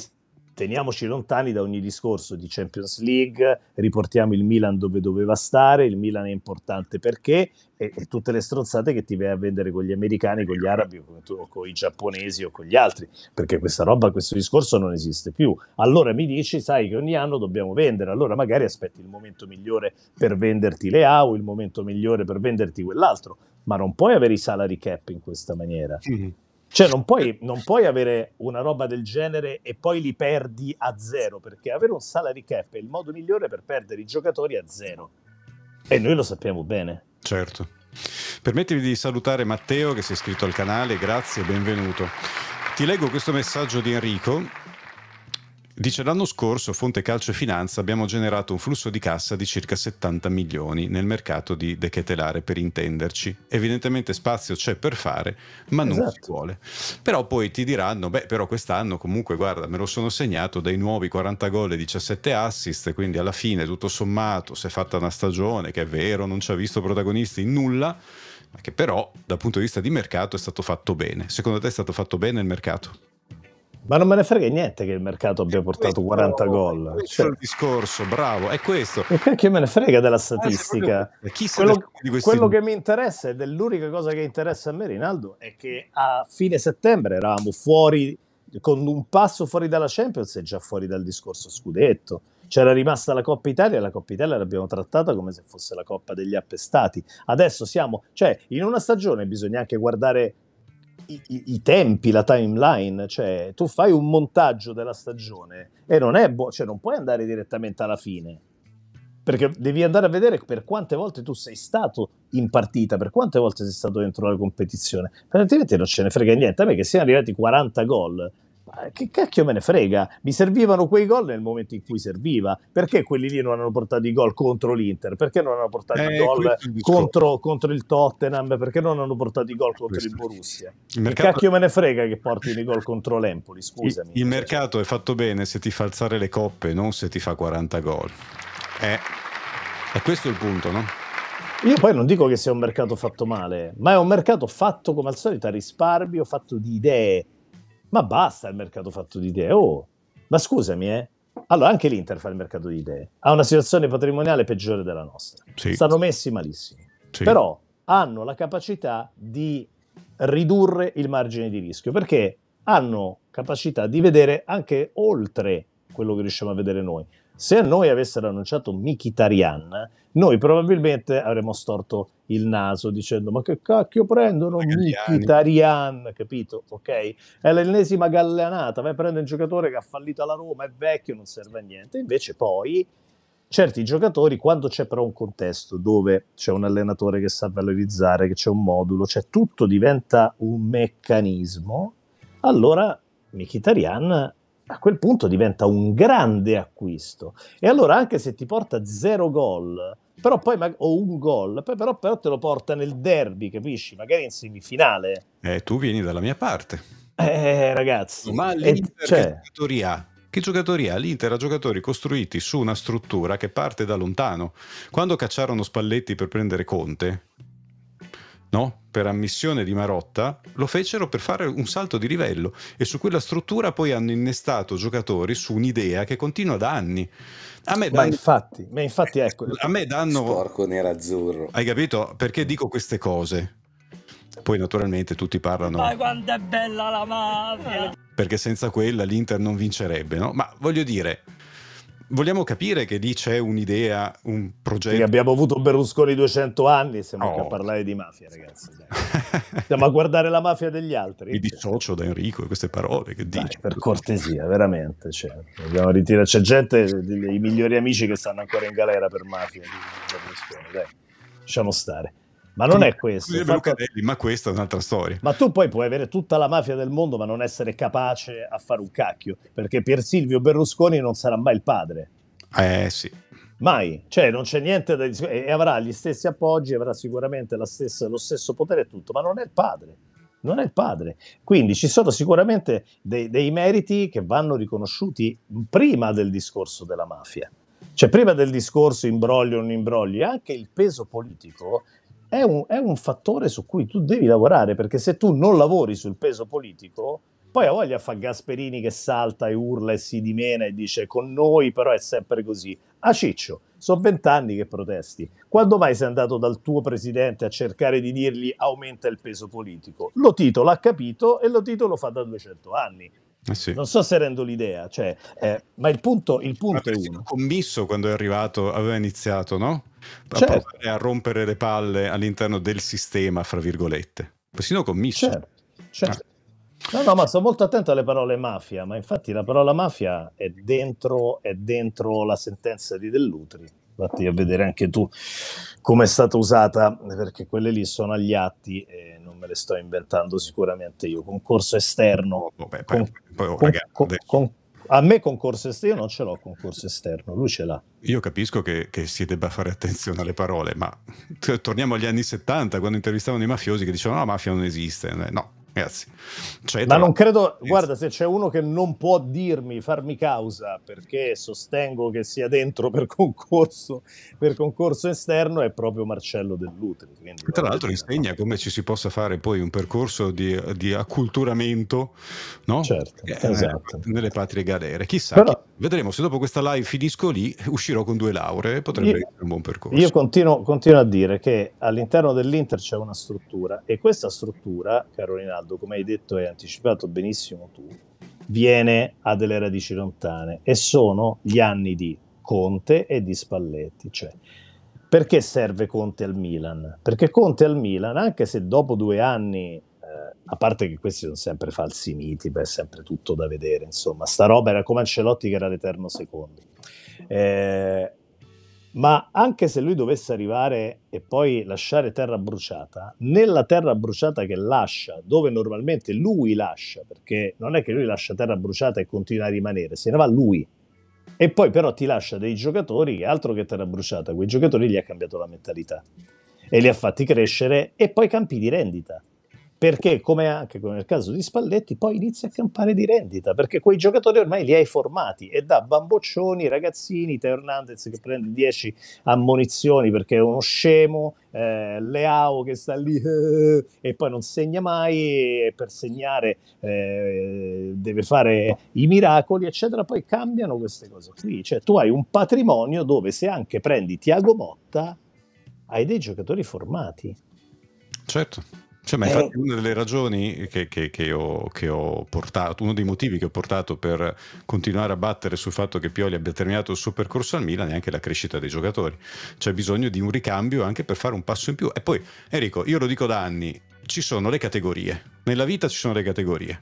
teniamoci lontani da ogni discorso di Champions League, riportiamo il Milan dove doveva stare, il Milan è importante perché, e, e tutte le stronzate che ti vai a vendere con gli americani, con gli arabi, con, o con i giapponesi o con gli altri, perché questa roba, questo discorso non esiste più. Allora mi dici, sai che ogni anno dobbiamo vendere, allora magari aspetti il momento migliore per venderti le AU, il momento migliore per venderti quell'altro, ma non puoi avere i salary cap in questa maniera. Mm-hmm cioè, non puoi, non puoi, avere una roba del genere e poi li perdi a zero, perché avere un salary cap è il modo migliore per perdere i giocatori a zero. E noi lo sappiamo bene. Certo. Permettimi di salutare Matteo che si è iscritto al canale, grazie, benvenuto. Ti leggo questo messaggio di Enrico Dice l'anno scorso Fonte Calcio e Finanza abbiamo generato un flusso di cassa di circa 70 milioni nel mercato di dechetelare per intenderci. Evidentemente spazio c'è per fare, ma non esatto. si vuole. Però poi ti diranno, beh però quest'anno comunque guarda me lo sono segnato dai nuovi 40 gol e 17 assist, quindi alla fine tutto sommato si è fatta una stagione che è vero, non ci ha visto protagonisti in nulla, ma che però dal punto di vista di mercato è stato fatto bene. Secondo te è stato fatto bene il mercato? Ma non me ne frega niente che il mercato abbia portato questo, 40 gol. Questo cioè. è il discorso, bravo, è questo. E Perché me ne frega della eh, statistica? Eh, proprio... quello, questi... quello, che mi interessa, ed è l'unica cosa che interessa a me, Rinaldo, è che a fine settembre eravamo fuori, con un passo fuori dalla Champions e già fuori dal discorso scudetto. C'era rimasta la Coppa Italia e la Coppa Italia l'abbiamo trattata come se fosse la Coppa degli appestati. Adesso siamo, cioè, in una stagione bisogna anche guardare i, i, tempi, la timeline, cioè tu fai un montaggio della stagione e non è buono, cioè non puoi andare direttamente alla fine, perché devi andare a vedere per quante volte tu sei stato in partita, per quante volte sei stato dentro la competizione, altrimenti non ce ne frega niente, a me che siano arrivati 40 gol che cacchio me ne frega? Mi servivano quei gol nel momento in cui serviva. Perché quelli lì non hanno portato i gol contro l'Inter? Perché non hanno portato eh, i gol contro, contro, il Tottenham? Perché non hanno portato i gol eh, contro questo. il Borussia? Il mercato... Che cacchio me ne frega che portino i gol contro l'Empoli? Scusami. Il, il mercato è fatto bene se ti fa alzare le coppe, non se ti fa 40 gol. Eh, è questo il punto, no? Io poi non dico che sia un mercato fatto male, ma è un mercato fatto come al solito a risparmio, fatto di idee, ma basta il mercato fatto di idee. Oh, ma scusami, eh. Allora, anche l'Inter fa il mercato di idee. Ha una situazione patrimoniale peggiore della nostra. Sì. Stanno messi malissimo. Sì. Però hanno la capacità di ridurre il margine di rischio perché hanno capacità di vedere anche oltre quello che riusciamo a vedere noi. Se a noi avessero annunciato Mkhitaryan, noi probabilmente avremmo storto il naso dicendo ma che cacchio prendono Mkhitaryan, capito? Ok? È l'ennesima gallanata, vai a prendere un giocatore che ha fallito la Roma, è vecchio, non serve a niente. Invece poi certi giocatori, quando c'è però un contesto dove c'è un allenatore che sa valorizzare, che c'è un modulo, cioè tutto diventa un meccanismo, allora Mkhitaryan a quel punto diventa un grande acquisto. E allora anche se ti porta zero gol, però poi, o un gol, però, però te lo porta nel derby, capisci? Magari in semifinale. Eh, tu vieni dalla mia parte. Eh, ragazzi. Ma eh, l'Inter cioè... che giocatori ha? Che giocatori ha? L'Inter ha giocatori costruiti su una struttura che parte da lontano. Quando cacciarono Spalletti per prendere Conte, no? per ammissione di Marotta, lo fecero per fare un salto di livello e su quella struttura poi hanno innestato giocatori su un'idea che continua da anni. A me ma, infatti, ma infatti, ecco. A me danno... Sporco nerazzurro. Hai capito? Perché dico queste cose? Poi naturalmente tutti parlano... Ma quanto è bella la mafia! Perché senza quella l'Inter non vincerebbe, no? Ma voglio dire, vogliamo capire che lì c'è un'idea, un progetto. Sì, abbiamo avuto Berlusconi 200 anni, siamo oh. a parlare di mafia, ragazzi. Stiamo a guardare la mafia degli altri. Mi dissocio da Enrico e queste parole che dici. Per cortesia, veramente. Cioè, C'è gente, i migliori amici che stanno ancora in galera per mafia. Dai, lasciamo stare. Ma non è questo. Fatto... Cadelli, ma questa è un'altra storia. Ma tu poi puoi avere tutta la mafia del mondo, ma non essere capace a fare un cacchio, perché Pier Silvio Berlusconi non sarà mai il padre. Eh sì. Mai, cioè non c'è niente da discutere, e avrà gli stessi appoggi, avrà sicuramente stessa, lo stesso potere e tutto, ma non è il padre non è il padre. Quindi ci sono sicuramente dei, dei, meriti che vanno riconosciuti prima del discorso della mafia. Cioè prima del discorso imbroglio o non imbrogli, anche il peso politico è un, è un fattore su cui tu devi lavorare, perché se tu non lavori sul peso politico, poi ha voglia fa Gasperini che salta e urla e si dimena e dice con noi però è sempre così. A ah, Ciccio, sono vent'anni che protesti. Quando mai sei andato dal tuo presidente a cercare di dirgli aumenta il peso politico? Lo titolo ha capito e lo titolo fa da 200 anni. Eh sì. Non so se rendo l'idea, cioè, eh, ma il punto, il punto è uno. Commisso quando è arrivato aveva iniziato no? a, certo. a rompere le palle all'interno del sistema, fra virgolette. Persino commisso. Certo, certo. Ah. No, no, ma sono molto attento alle parole mafia, ma infatti la parola mafia è dentro, è dentro la sentenza di Dell'Utri vatti a vedere anche tu come è stata usata, perché quelle lì sono agli atti e non me le sto inventando sicuramente io. Concorso esterno. Vabbè, oh, beh, con, poi, oh, con, ragazzi, con, a me concorso esterno, io non ce l'ho concorso esterno, lui ce l'ha. Io capisco che, che, si debba fare attenzione alle parole, ma torniamo agli anni 70, quando intervistavano i mafiosi che dicevano no, la mafia non esiste. Eh, no, ragazzi. Eh, cioè, Ma non credo, guarda, se c'è uno che non può dirmi, farmi causa perché sostengo che sia dentro per concorso, per concorso esterno, è proprio Marcello Dell'Utri. Tra l'altro insegna no. come ci si possa fare poi un percorso di, di acculturamento no? certo, eh, esatto. nelle patrie galere. Chissà, Però, chi... vedremo se dopo questa live finisco lì, uscirò con due lauree, potrebbe io, essere un buon percorso. Io continuo, continuo a dire che all'interno dell'Inter c'è una struttura e questa struttura, Carolina caldo, come hai detto e anticipato benissimo tu, viene a delle radici lontane e sono gli anni di Conte e di Spalletti. Cioè, perché serve Conte al Milan? Perché Conte al Milan, anche se dopo due anni, eh, a parte che questi sono sempre falsi miti, beh, è sempre tutto da vedere, insomma, sta roba era come Ancelotti che era l'eterno secondo. Eh, ma anche se lui dovesse arrivare e poi lasciare terra bruciata, nella terra bruciata che lascia, dove normalmente lui lascia, perché non è che lui lascia terra bruciata e continua a rimanere, se ne va lui. E poi però ti lascia dei giocatori che altro che terra bruciata, quei giocatori gli ha cambiato la mentalità e li ha fatti crescere e poi campi di rendita perché come anche nel caso di Spalletti poi inizia a campare di rendita perché quei giocatori ormai li hai formati e da bamboccioni, ragazzini, Teo Hernandez che prende 10 ammonizioni perché è uno scemo, eh, Leao che sta lì eh, e poi non segna mai e per segnare eh, deve fare i miracoli eccetera, poi cambiano queste cose qui, cioè tu hai un patrimonio dove se anche prendi Tiago Motta hai dei giocatori formati. Certo. Cioè, ma infatti eh. una delle ragioni che, che, che, ho, che, ho, portato, uno dei motivi che ho portato per continuare a battere sul fatto che Pioli abbia terminato il suo percorso al Milan è anche la crescita dei giocatori. C'è bisogno di un ricambio anche per fare un passo in più. E poi, Enrico, io lo dico da anni, ci sono le categorie. Nella vita ci sono le categorie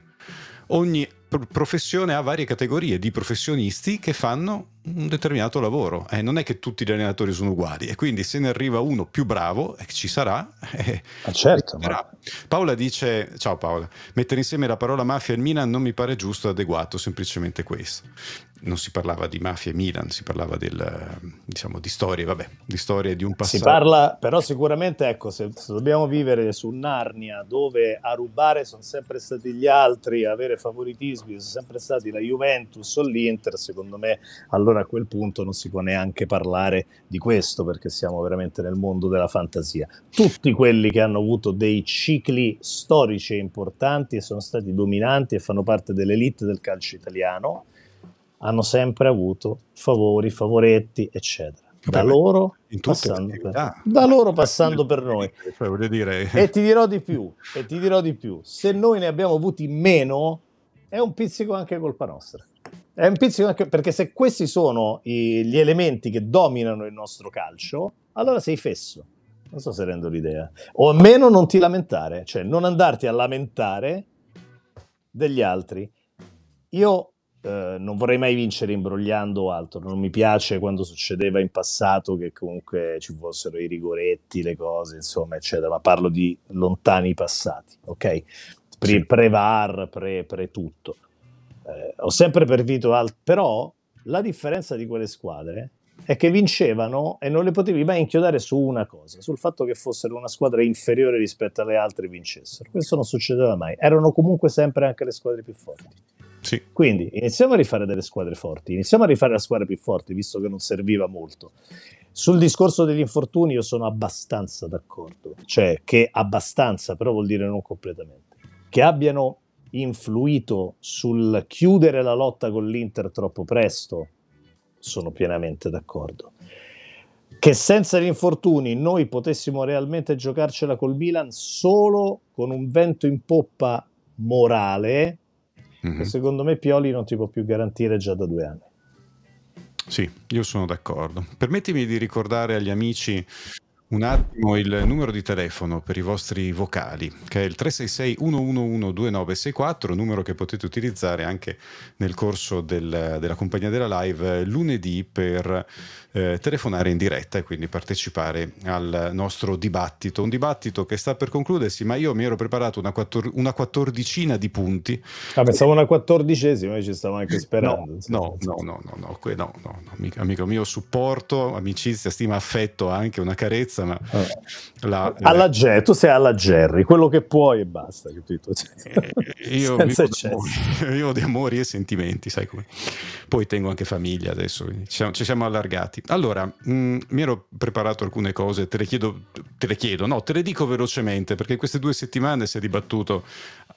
ogni professione ha varie categorie di professionisti che fanno un determinato lavoro. Eh, non è che tutti gli allenatori sono uguali e quindi se ne arriva uno più bravo, eh, ci sarà. Eh, ah, certo, ma... Paola dice, ciao Paola, mettere insieme la parola mafia e il Milan non mi pare giusto e adeguato, semplicemente questo non si parlava di mafia e Milan, si parlava del, diciamo, di storie, vabbè, di storie di un passato. Si parla, però sicuramente, ecco, se, se dobbiamo vivere su Narnia, dove a rubare sono sempre stati gli altri, avere favoritismi sono sempre stati la Juventus o l'Inter, secondo me allora a quel punto non si può neanche parlare di questo, perché siamo veramente nel mondo della fantasia. Tutti quelli che hanno avuto dei cicli storici importanti e sono stati dominanti e fanno parte dell'elite del calcio italiano, hanno sempre avuto favori, favoretti, eccetera. Da loro, passando per, da loro passando per noi. Cioè, e ti dirò di più, e ti dirò di più, se noi ne abbiamo avuti meno, è un pizzico anche colpa nostra. È un pizzico anche perché se questi sono i, gli elementi che dominano il nostro calcio, allora sei fesso. Non so se rendo l'idea. O almeno non ti lamentare, cioè non andarti a lamentare degli altri. Io eh, non vorrei mai vincere imbrogliando altro, non mi piace quando succedeva in passato che comunque ci fossero i rigoretti, le cose, insomma, eccetera, ma parlo di lontani passati, ok? Pre, pre-VAR, pre, pre-tutto. Eh, ho sempre pervito alt- però la differenza di quelle squadre è che vincevano e non le potevi mai inchiodare su una cosa, sul fatto che fossero una squadra inferiore rispetto alle altre e vincessero. Questo non succedeva mai, erano comunque sempre anche le squadre più forti. Sì. Quindi iniziamo a rifare delle squadre forti, iniziamo a rifare la squadra più forte, visto che non serviva molto. Sul discorso degli infortuni io sono abbastanza d'accordo, cioè che abbastanza, però vuol dire non completamente, che abbiano influito sul chiudere la lotta con l'Inter troppo presto, sono pienamente d'accordo. Che senza gli infortuni noi potessimo realmente giocarcela col Milan solo con un vento in poppa morale, mm-hmm. che mhm. secondo me Pioli non ti può più garantire già da due anni. Sì, io sono d'accordo. Permettimi di ricordare agli amici un attimo il numero di telefono per i vostri vocali, che è il 366 111 2964, numero che potete utilizzare anche nel corso del, della compagnia della live eh, lunedì per eh, telefonare in diretta e quindi partecipare al nostro dibattito. Un dibattito che sta per concludersi, ma io mi ero preparato una, quattor- una quattordicina di punti. Ah, pensavo una quattordicesima, ci stavo anche sperando. No, no, no, no, no, no, no, no, no, amico mio, supporto, amicizia, stima, affetto, anche una carezza, ma... Eh. La, alla eh, tu sei alla Jerry, quello che puoi e basta, capito? Cioè, io, senza io ho di amori e sentimenti, sai come. Poi tengo anche famiglia adesso, ci siamo, ci siamo allargati allora, mh, mm, mi ero preparato alcune cose, te le chiedo, te le chiedo, no, te le dico velocemente perché queste due settimane si è dibattuto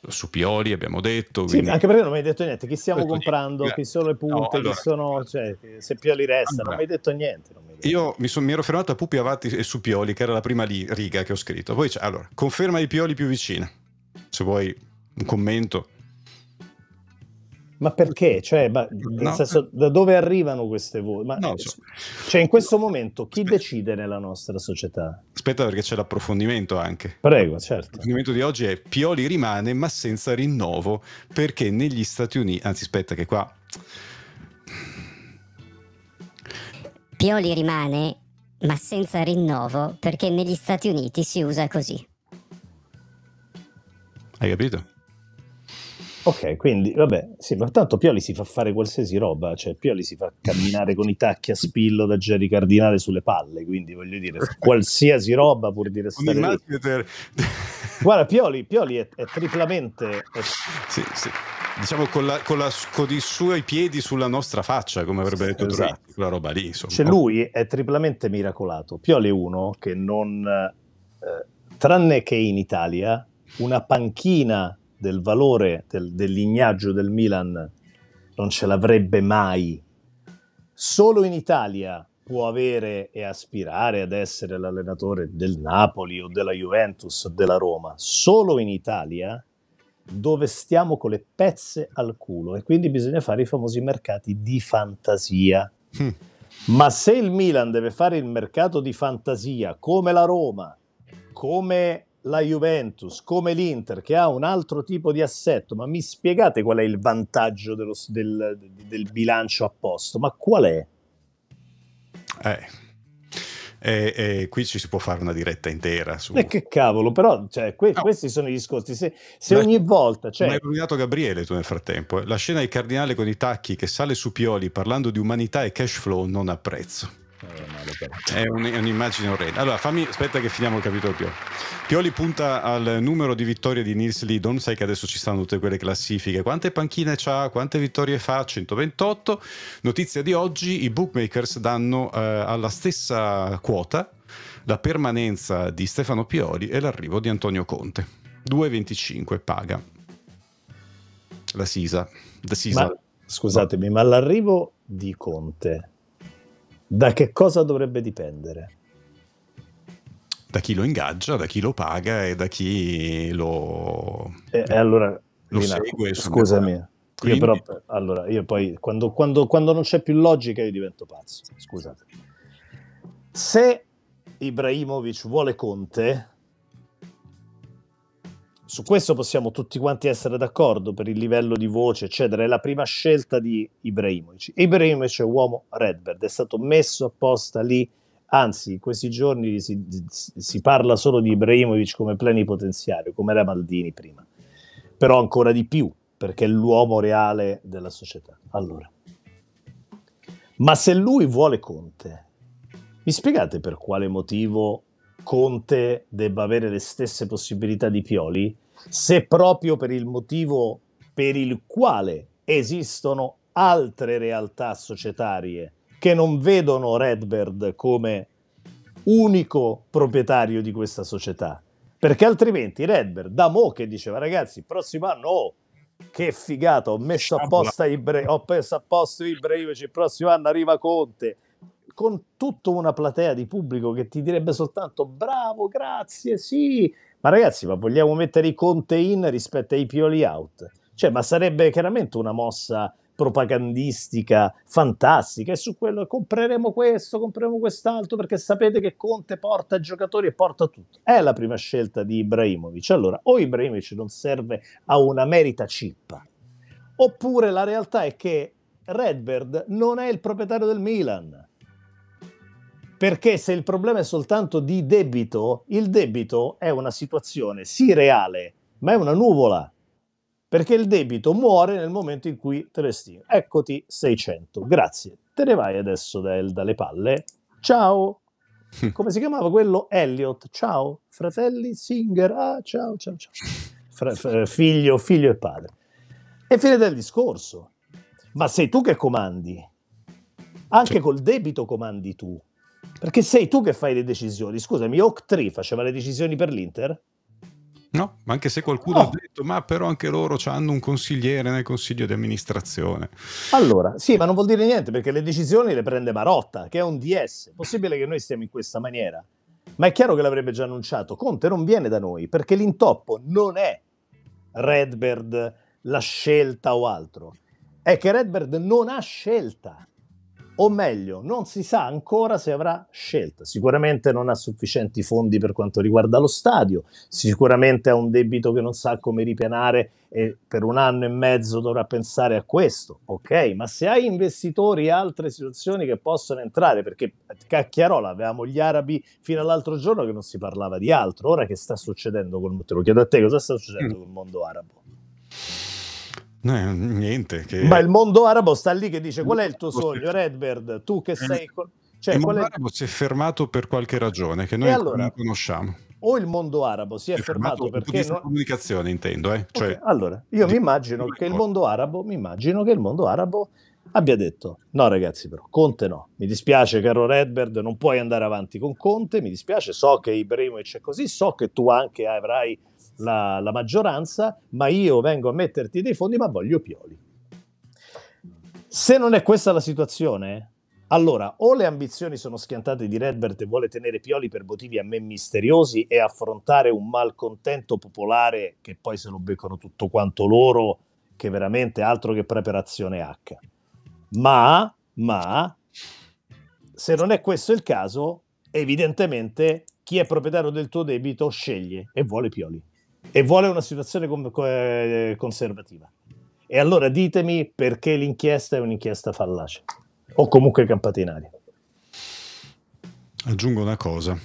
su Pioli, abbiamo detto. Sì, quindi... anche perché non mi hai detto niente, chi stiamo comprando, niente. chi sono le punte, no, allora... chi sono, cioè, se Pioli resta, allora. non mi hai detto niente. Mi Io mi, son, mi, ero fermato a Pupi Avati e su Pioli, che era la prima li, riga che ho scritto. Poi c'è, allora, conferma di Pioli più vicina, se vuoi un commento. Ma perché? Cioè, ma, no. senso, da dove arrivano queste voci? No, so. Cioè, in questo momento chi Aspetta. decide nella nostra società? Aspetta, perché c'è l'approfondimento anche. Prego, certo. L'approfondimento di oggi è Pioli rimane ma senza rinnovo, perché negli Stati Uniti... Anzi, aspetta che qua... Pioli rimane ma senza rinnovo perché negli Stati Uniti si usa così. Hai capito? Ok, quindi vabbè, sì, ma tanto Pioli si fa fare qualsiasi roba, cioè Pioli si fa camminare con i tacchi a spillo da Jerry Cardinale sulle palle, quindi voglio dire, qualsiasi roba pur di restare lì. Ter... Guarda, Pioli, Pioli è, è, triplamente... Sì, sì. Diciamo con, la, con, la, con, i suoi piedi sulla nostra faccia, come avrebbe detto esatto. Troietti, quella roba lì. Insomma. Cioè lui è triplamente miracolato. Pioli è uno che non... Eh, tranne che in Italia, una panchina del valore del, del lignaggio del Milan non ce l'avrebbe mai. Solo in Italia può avere e aspirare ad essere l'allenatore del Napoli o della Juventus o della Roma. Solo in Italia dove stiamo con le pezze al culo e quindi bisogna fare i famosi mercati di fantasia. Hm. Ma se il Milan deve fare il mercato di fantasia come la Roma, come la Juventus come l'Inter che ha un altro tipo di assetto, ma mi spiegate qual è il vantaggio dello, del, del, bilancio a posto? Ma qual è? Eh. E, eh, e, eh, qui ci si può fare una diretta intera. Su... E eh, che cavolo, però cioè, que- no. questi sono i discorsi. Se, se Beh, ogni volta. Cioè... hai rovinato Gabriele tu nel frattempo. La scena del cardinale con i tacchi che sale su Pioli parlando di umanità e cash flow non apprezzo. È, un, è, un'immagine orrenda. Allora, fammi, aspetta che finiamo il capitolo Pioli. Pioli punta al numero di vittorie di Nils Lidon, sai che adesso ci stanno tutte quelle classifiche. Quante panchine ha? Quante vittorie fa? 128. Notizia di oggi, i bookmakers danno eh, alla stessa quota la permanenza di Stefano Pioli e l'arrivo di Antonio Conte. 2,25 paga. La Sisa. La Sisa. Ma, scusatemi, no. ma l'arrivo di Conte da che cosa dovrebbe dipendere? Da chi lo ingaggia, da chi lo paga e da chi lo, e, e allora, lo Rina, segue. Scusami. Quindi... Io però, allora, io poi quando, quando, quando non c'è più logica io divento pazzo, scusate. Se Ibrahimovic vuole Conte, su questo possiamo tutti quanti essere d'accordo per il livello di voce, eccetera. È la prima scelta di Ibrahimovic. Ibrahimovic è uomo Redbird, è stato messo apposta lì. Anzi, in questi giorni si, si parla solo di Ibrahimovic come plenipotenziario, come era Maldini prima, però ancora di più perché è l'uomo reale della società. Allora, ma se lui vuole Conte, mi spiegate per quale motivo Conte debba avere le stesse possibilità di Pioli, se proprio per il motivo per il quale esistono altre realtà societarie che non vedono Redbird come unico proprietario di questa società. Perché altrimenti Redbird, da mo' che diceva ragazzi, il prossimo anno, oh, che figata, ho messo apposta, i brevi, ho messo apposta i brevi, il prossimo anno arriva Conte, con tutta una platea di pubblico che ti direbbe soltanto bravo, grazie, sì. Ma ragazzi, ma vogliamo mettere i Conte in rispetto ai Pioli out? Cioè, ma sarebbe chiaramente una mossa propagandistica fantastica e su quello compreremo questo, compreremo quest'altro perché sapete che Conte porta giocatori e porta tutto. È la prima scelta di Ibrahimovic. Allora, o Ibrahimovic non serve a una merita cippa, oppure la realtà è che Redbird non è il proprietario del Milan. Perché se il problema è soltanto di debito, il debito è una situazione sì reale, ma è una nuvola. Perché il debito muore nel momento in cui te lo estimi. Eccoti 600, grazie. Te ne vai adesso del, dalle palle. Ciao. Come si chiamava quello? Elliot. Ciao. Fratelli Singer. Ah, ciao, ciao, ciao. Fra, eh, figlio, figlio e padre. E fine del discorso. Ma sei tu che comandi. Anche col debito comandi tu. Perché sei tu che fai le decisioni. Scusami, Oak 3 faceva le decisioni per l'Inter? No, anche se qualcuno oh. ha detto, ma però anche loro hanno un consigliere nel consiglio di amministrazione. Allora, sì, ma non vuol dire niente perché le decisioni le prende Marotta, che è un DS. Possibile che noi stiamo in questa maniera? Ma è chiaro che l'avrebbe già annunciato. Conte non viene da noi perché l'intoppo non è Redbird, la scelta o altro. È che Redbird non ha scelta o meglio, non si sa ancora se avrà scelta. Sicuramente non ha sufficienti fondi per quanto riguarda lo stadio, sicuramente ha un debito che non sa come ripianare e per un anno e mezzo dovrà pensare a questo. Ok, ma se hai investitori e altre situazioni che possono entrare, perché cacchiarola, avevamo gli arabi fino all'altro giorno che non si parlava di altro, ora che sta succedendo col mondo? Te lo chiedo a te, cosa sta succedendo mm. col mondo arabo? No, niente. Che... Ma il mondo arabo sta lì che dice qual è il tuo sogno, Redbird, tu che eh, sei... Cioè, il mondo è... arabo si è fermato per qualche ragione che noi allora, non conosciamo. O il mondo arabo si è, si è fermato, fermato perché... Per non... comunicazione intendo, eh? Cioè, okay, allora, io mi immagino che il mondo arabo, mi immagino che il mondo arabo abbia detto no ragazzi però Conte no mi dispiace caro Redbird non puoi andare avanti con Conte mi dispiace so che Ibrahimovic è così so che tu anche avrai la, la maggioranza, ma io vengo a metterti dei fondi, ma voglio Pioli. Se non è questa la situazione, allora, o le ambizioni sono schiantate di Redbert e vuole tenere Pioli per motivi a me misteriosi e affrontare un malcontento popolare che poi se lo beccano tutto quanto loro, che veramente altro che preparazione H. Ma, ma, se non è questo il caso, evidentemente chi è proprietario del tuo debito sceglie e vuole Pioli e vuole una situazione eh, conservativa. E allora ditemi perché l'inchiesta è un'inchiesta fallace o comunque campata in aria. Aggiungo una cosa.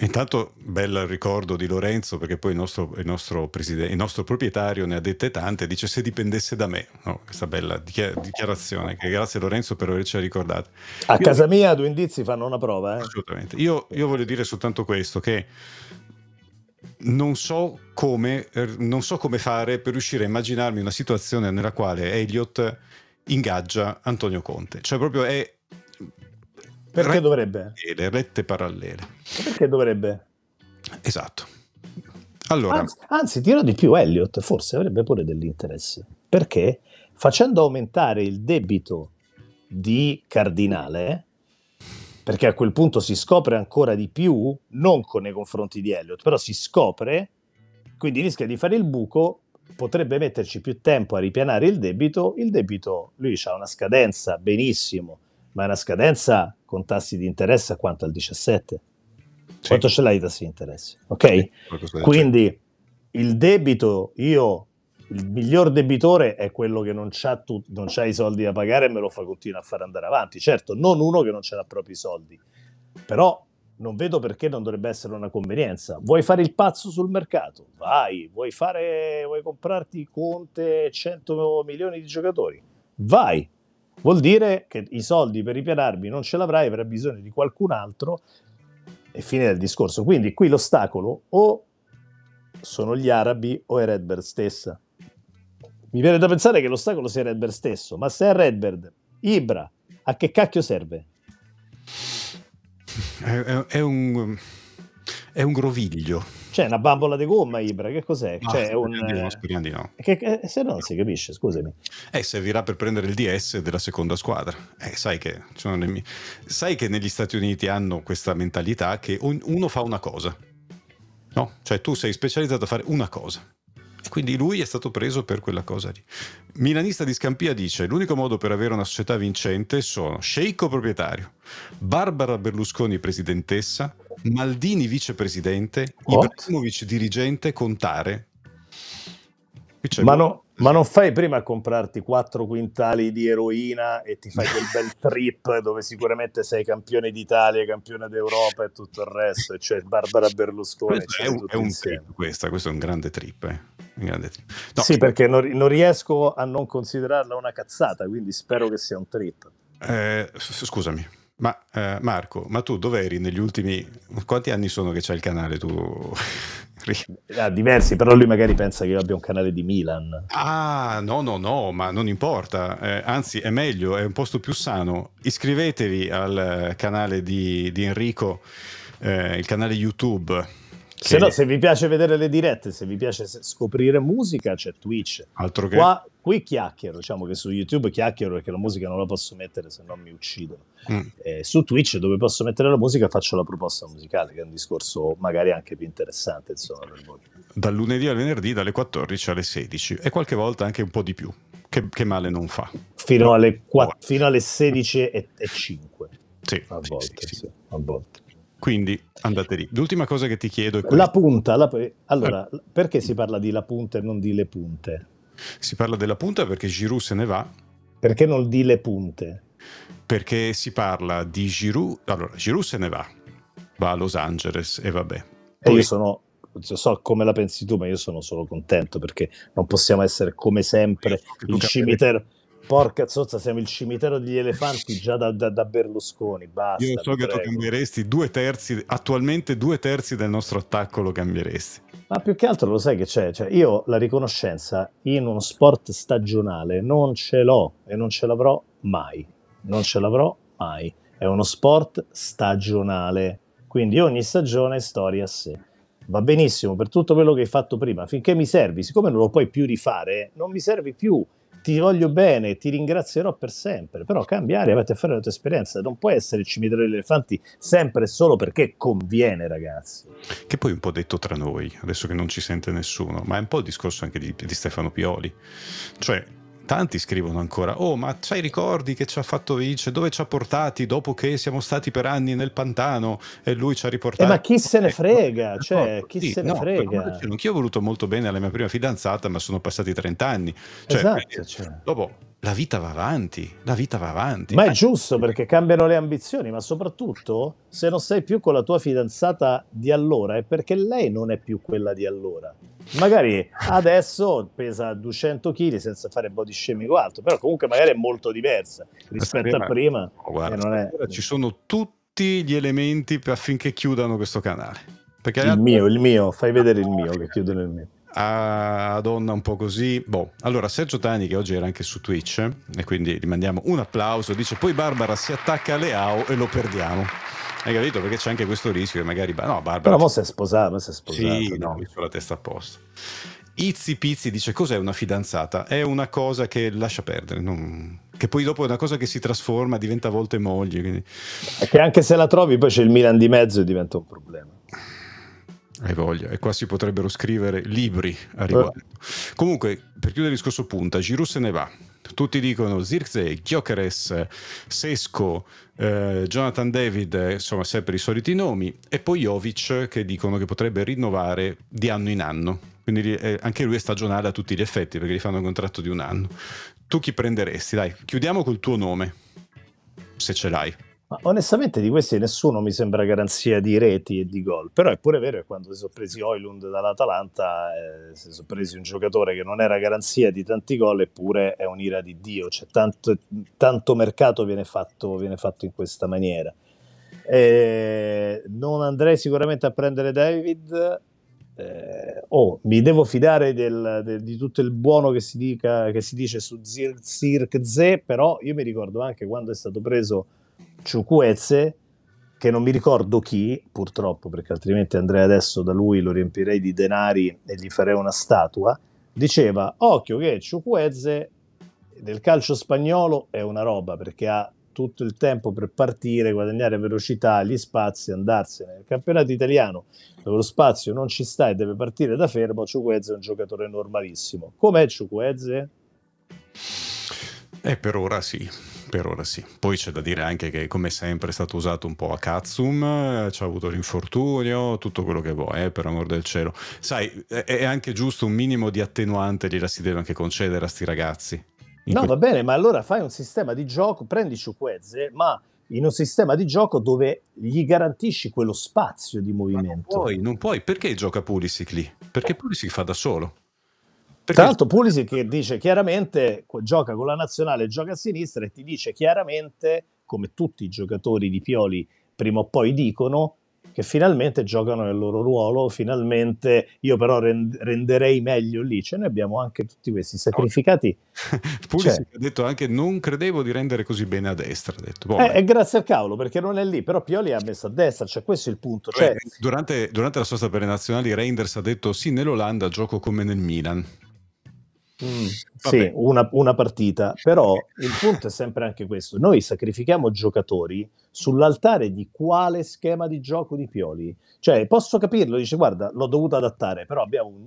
Intanto bello il ricordo di Lorenzo perché poi il nostro, il nostro, il nostro proprietario ne ha dette tante, dice se dipendesse da me, no, questa bella dichiarazione, che grazie Lorenzo per averci ricordato. A io, casa mia due indizi fanno una prova. Eh? Assolutamente, io, io voglio dire soltanto questo, che non so, come, er, non so come fare per riuscire a immaginarmi una situazione nella quale Elliot ingaggia Antonio Conte. Cioè proprio è... Perché rette dovrebbe? Le rette parallele. Perché dovrebbe? Esatto. Allora... Anzi, anzi, dirò di più, Elliot forse avrebbe pure dell'interesse. Perché facendo aumentare il debito di Cardinale, perché a quel punto si scopre ancora di più, non con, nei confronti di Elliot, però si scopre, quindi rischia di fare il buco, potrebbe metterci più tempo a ripianare il debito, il debito lui ha una scadenza, benissimo, ma è una scadenza con tassi di interesse a quanto al 17. Sì. Quanto ce l'hai i tassi di interesse? Ok? Sì, quindi il debito io il miglior debitore è quello che non ha, tu, non ha i soldi da pagare e me lo fa continuare a far andare avanti. Certo, non uno che non ce l'ha proprio i soldi, però non vedo perché non dovrebbe essere una convenienza. Vuoi fare il pazzo sul mercato? Vai, vuoi, fare, vuoi comprarti Conte 100 milioni di giocatori? Vai. Vuol dire che i soldi per ripianarmi non ce l'avrai, avrai bisogno di qualcun altro e fine del discorso. Quindi qui l'ostacolo o sono gli arabi o è Redbird stessa mi viene da pensare che l'ostacolo sia Redbird stesso, ma se è Redbird, Ibra, a che cacchio serve? È, è, è, un, è un groviglio. Cioè, una bambola di gomma, Ibra, che cos'è? No, cioè, un... no, eh, speriamo di no. Che, che, eh, se no non si capisce, scusami. Eh, servirà per prendere il DS della seconda squadra. Eh, sai, che mie... sai che negli Stati Uniti hanno questa mentalità che uno fa una cosa. No? Cioè, tu sei specializzato a fare una cosa quindi lui è stato preso per quella cosa lì. Milanista di Scampia dice: L'unico modo per avere una società vincente sono Sceicco proprietario, Barbara Berlusconi presidentessa, Maldini vicepresidente, What? Ibrahimovic dirigente, Contare. Ma no, ma non fai prima a comprarti quattro quintali di eroina e ti fai quel bel trip dove sicuramente sei campione d'Italia, campione d'Europa e tutto il resto, e c'è Barbara Berlusconi. Questo è un, è un trip, questa, questo è un grande trip. Eh. Un grande trip. No. Sì, perché non, non riesco a non considerarla una cazzata, quindi spero eh. che sia un trip. Eh, scusami, ma eh, Marco, ma tu dove eri negli ultimi... Quanti anni sono che c'è il canale tu? ah, diversi, però lui magari pensa che io abbia un canale di Milan. Ah, no, no, no, ma non importa. Eh, anzi, è meglio, è un posto più sano. Iscrivetevi al eh, canale di, di Enrico, eh, il canale YouTube che... Se no, se vi piace vedere le dirette, se vi piace scoprire musica, c'è Twitch. Altro che... Qua, qui chiacchiero, diciamo che su YouTube chiacchiero perché la musica non la posso mettere, se no mi uccidono. Mm. Eh, su Twitch, dove posso mettere la musica, faccio la proposta musicale, che è un discorso magari anche più interessante, insomma, per voi. Dal lunedì al venerdì, dalle 14 alle 16 e qualche volta anche un po' di più, che, che male non fa. Fino alle, 4, fino alle 16 e, e 5. Sì, a volte, sì, sì, sì. a volte. Quindi andate lì. L'ultima cosa che ti chiedo è questa. La punta. La... Allora, eh. perché si parla di la punta e non di le punte? Si parla della punta perché Giroud se ne va. Perché non di le punte? Perché si parla di Giroud. Allora, Giroud se ne va, va a Los Angeles e vabbè. Poi... E io sono so come la pensi tu, ma io sono solo contento perché non possiamo essere come sempre il cimitero, Porca zozza, siamo il cimitero degli elefanti già da, da, da Berlusconi. Basta, Io so che prego. tu cambieresti due terzi, attualmente due terzi del nostro attacco lo cambieresti. Ma più che altro lo sai che c'è, cioè, io la riconoscenza in uno sport stagionale non ce l'ho e non ce l'avrò mai. Non ce l'avrò mai. È uno sport stagionale, quindi ogni stagione è storia a sé va benissimo per tutto quello che hai fatto prima, finché mi servi, siccome non lo puoi più rifare, non mi servi più ti voglio bene, ti ringrazierò per sempre, però cambiare, avete a fare la tua esperienza, non può essere il cimitero degli elefanti sempre e solo perché conviene, ragazzi. Che poi un po' detto tra noi, adesso che non ci sente nessuno, ma è un po' il discorso anche di, di Stefano Pioli, cioè tanti scrivono ancora, oh ma c'hai ricordi che ci ha fatto vincere, dove ci ha portati dopo che siamo stati per anni nel pantano e lui ci ha riportati. Eh, ma chi se ne ecco, frega, eh, cioè, chi sì, se ne no, frega. Anch'io ho voluto molto bene alla mia prima fidanzata, ma sono passati 30 anni. Cioè, esatto, eh, cioè. Dopo la vita va avanti, la vita va avanti. Ma è ah, giusto perché cambiano le ambizioni, ma soprattutto se non sei più con la tua fidanzata di allora è perché lei non è più quella di allora. Magari adesso pesa 200 kg senza fare body shaming o altro, però comunque magari è molto diversa rispetto prima, a prima. Oh, guarda, è... Ci sono tutti gli elementi affinché chiudano questo canale. Perché il mio, il mio, fai vedere il mio che chiudono il mio a donna un po' così. Boh. Allora, Sergio Tani, che oggi era anche su Twitch, e quindi gli mandiamo un applauso, dice poi Barbara si attacca a Leao e lo perdiamo. Hai capito? Perché c'è anche questo rischio che magari... No, Barbara... Però mo si è sposata, si è sposata. Sì, no, mi sono la testa a posto. Izzi Pizzi dice cos'è una fidanzata? È una cosa che lascia perdere, non... che poi dopo è una cosa che si trasforma, diventa a volte moglie. Quindi... Che anche se la trovi poi c'è il Milan di mezzo e diventa un problema. Hai voglia, e qua si potrebbero scrivere libri a riguardo. Eh. Comunque, per chiudere il discorso punta, Giroud se ne va. Tutti dicono Zirze, Giocheres, Sesco, eh, Jonathan David, eh, insomma sempre i soliti nomi, e poi Jovic che dicono che potrebbe rinnovare di anno in anno. Quindi eh, anche lui è stagionale a tutti gli effetti perché gli fanno un contratto di un anno. Tu chi prenderesti? Dai, chiudiamo col tuo nome, se ce l'hai. Ma onestamente di questi nessuno mi sembra garanzia di reti e di gol, però è pure vero che quando si sono presi Oilund dall'Atalanta eh, si sono presi un giocatore che non era garanzia di tanti gol eppure è un'ira di Dio, cioè tanto, tanto mercato viene fatto, viene fatto, in questa maniera. Eh, non andrei sicuramente a prendere David, eh, oh, mi devo fidare del, del, di tutto il buono che si, dica, che si dice su Zirkzee, però io mi ricordo anche quando è stato preso Ciucuezze, che non mi ricordo chi, purtroppo, perché altrimenti andrei adesso da lui, lo riempirei di denari e gli farei una statua, diceva, occhio che Ciucuezze del calcio spagnolo è una roba, perché ha tutto il tempo per partire, guadagnare velocità, gli spazi, andarsene. Nel campionato italiano, dove lo spazio non ci sta e deve partire da fermo, Ciucuezze è un giocatore normalissimo. Com'è Ciucuezze? E eh, per ora sì, per ora sì. Poi c'è da dire anche che come sempre è stato usato un po' a cazzum, eh, ci ha avuto l'infortunio, tutto quello che vuoi, eh, per amor del cielo. Sai, è anche giusto un minimo di attenuante, gliela si deve anche concedere a sti ragazzi. In no, que- va bene, ma allora fai un sistema di gioco, prendi Ciuquezze, ma in un sistema di gioco dove gli garantisci quello spazio di movimento. Ma non puoi, non puoi. Perché gioca Pulisic lì? Perché eh. Pulisic fa da solo. Perché... Tra l'altro Pulisic che dice chiaramente, gioca con la nazionale, gioca a sinistra e ti dice chiaramente, come tutti i giocatori di Pioli prima o poi dicono, che finalmente giocano nel loro ruolo, finalmente io però rend- renderei meglio lì. ce ne abbiamo anche tutti questi sacrificati. Oh. Pulisic cioè... ha detto anche non credevo di rendere così bene a destra. Ha detto, boh, eh, è grazie al cavolo perché non è lì, però Pioli ha messo a destra, cioè questo è il punto. Cioè... Durante, durante la sua stata per le nazionali Reinders ha detto sì, nell'Olanda gioco come nel Milan Mm, sì, una, una, partita, però il punto è sempre anche questo: noi sacrifichiamo giocatori sull'altare di quale schema di gioco di Pioli. Cioè, posso capirlo, dice guarda, l'ho dovuto adattare, però abbiamo un,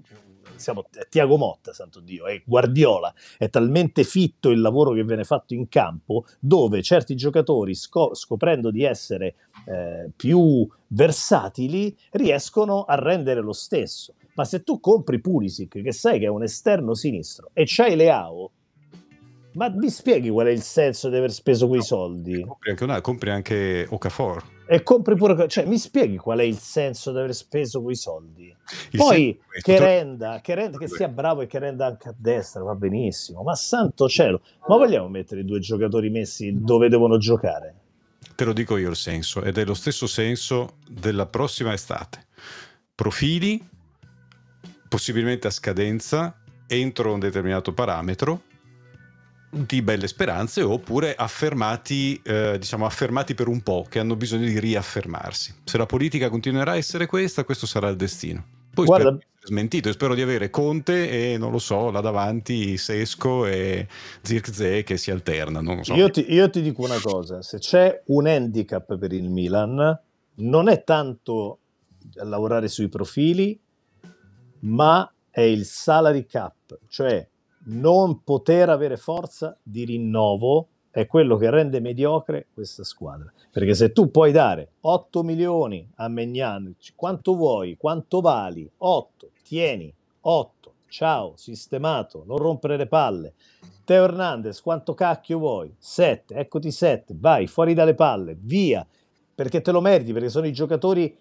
siamo Tiago Motta, santo Dio, è Guardiola, è talmente fitto il lavoro che viene fatto in campo, dove certi giocatori, scop- scoprendo di essere eh, più versatili, riescono a rendere lo stesso ma se tu compri Pulisic, che sai che è un esterno sinistro, e c'hai Leao, ma mi spieghi qual è il senso di aver speso quei no, soldi? Compri anche, una, compri anche Okafor. E compri pure... Cioè, mi spieghi qual è il senso di aver speso quei soldi? Il Poi, che, tutto... renda, che, renda, che sia bravo e che renda anche a destra, va benissimo. Ma santo cielo! Ma vogliamo mettere i due giocatori messi dove devono giocare? Te lo dico io il senso, ed è lo stesso senso della prossima estate. Profili possibilmente a scadenza entro un determinato parametro di belle speranze oppure affermati, eh, diciamo affermati per un po', che hanno bisogno di riaffermarsi. Se la politica continuerà a essere questa, questo sarà il destino. Poi Guarda. spero di essere smentito e spero di avere Conte e non lo so, là davanti Sesco e Zirkzee che si alternano. So. Io, ti, io ti dico una cosa, se c'è un handicap per il Milan, non è tanto lavorare sui profili, ma è il salary cap, cioè non poter avere forza di rinnovo è quello che rende mediocre questa squadra. Perché se tu puoi dare 8 milioni a Megnan, quanto vuoi, quanto vali, 8, tieni, 8, ciao, sistemato, non rompere le palle. Teo Hernandez, quanto cacchio vuoi? 7, eccoti 7, vai fuori dalle palle, via, perché te lo meriti, perché sono i giocatori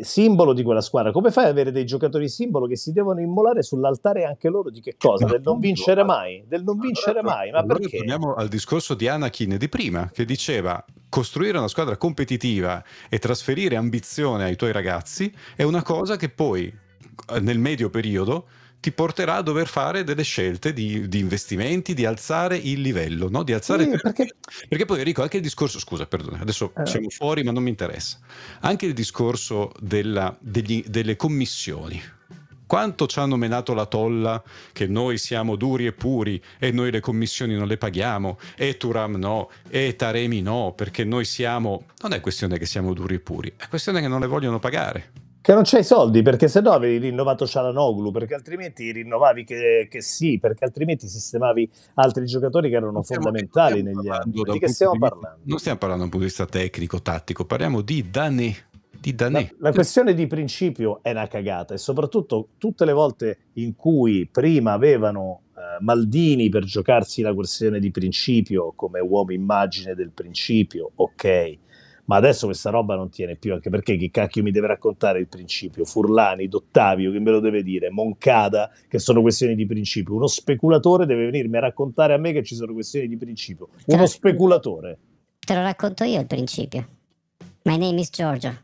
simbolo di quella squadra. Come fai ad avere dei giocatori simbolo che si devono immolare sull'altare anche loro di che cosa? del non vincere mai, del non vincere mai. Ma perché? Torniamo al discorso di Anakin di prima, che diceva costruire una squadra competitiva e trasferire ambizione ai tuoi ragazzi è una cosa che poi eh, nel medio periodo ti porterà a dover fare delle scelte di, di investimenti, di alzare il livello, no? di alzare sì, perché... perché... poi Enrico anche il discorso, scusa, perdona, adesso eh. siamo fuori ma non mi interessa, anche il discorso della, degli, delle commissioni, quanto ci hanno menato la tolla che noi siamo duri e puri e noi le commissioni non le paghiamo e Turam no e Taremi no perché noi siamo non è questione che siamo duri e puri è questione che non le vogliono pagare che non c'hai soldi perché se no avevi rinnovato Cialanoglu, perché altrimenti rinnovavi che, che, sì, perché altrimenti sistemavi altri giocatori che erano fondamentali che negli anni. Di che stiamo parlando? Non stiamo parlando da un punto di vista tecnico, tattico, parliamo di Danè. Di La, la cioè questione di principio è una cagata e soprattutto tutte le volte in cui prima avevano eh, Maldini per giocarsi la questione di principio come uomo immagine del principio, ok, ma adesso questa roba non tiene più, anche perché chi cacchio mi deve raccontare il principio? Furlani, Dottavio, che me lo deve dire? Moncada, che sono questioni di principio. Uno speculatore deve venirmi a raccontare a me che ci sono questioni di principio. Uno certo. speculatore. Te lo racconto io il principio. My name is Giorgio.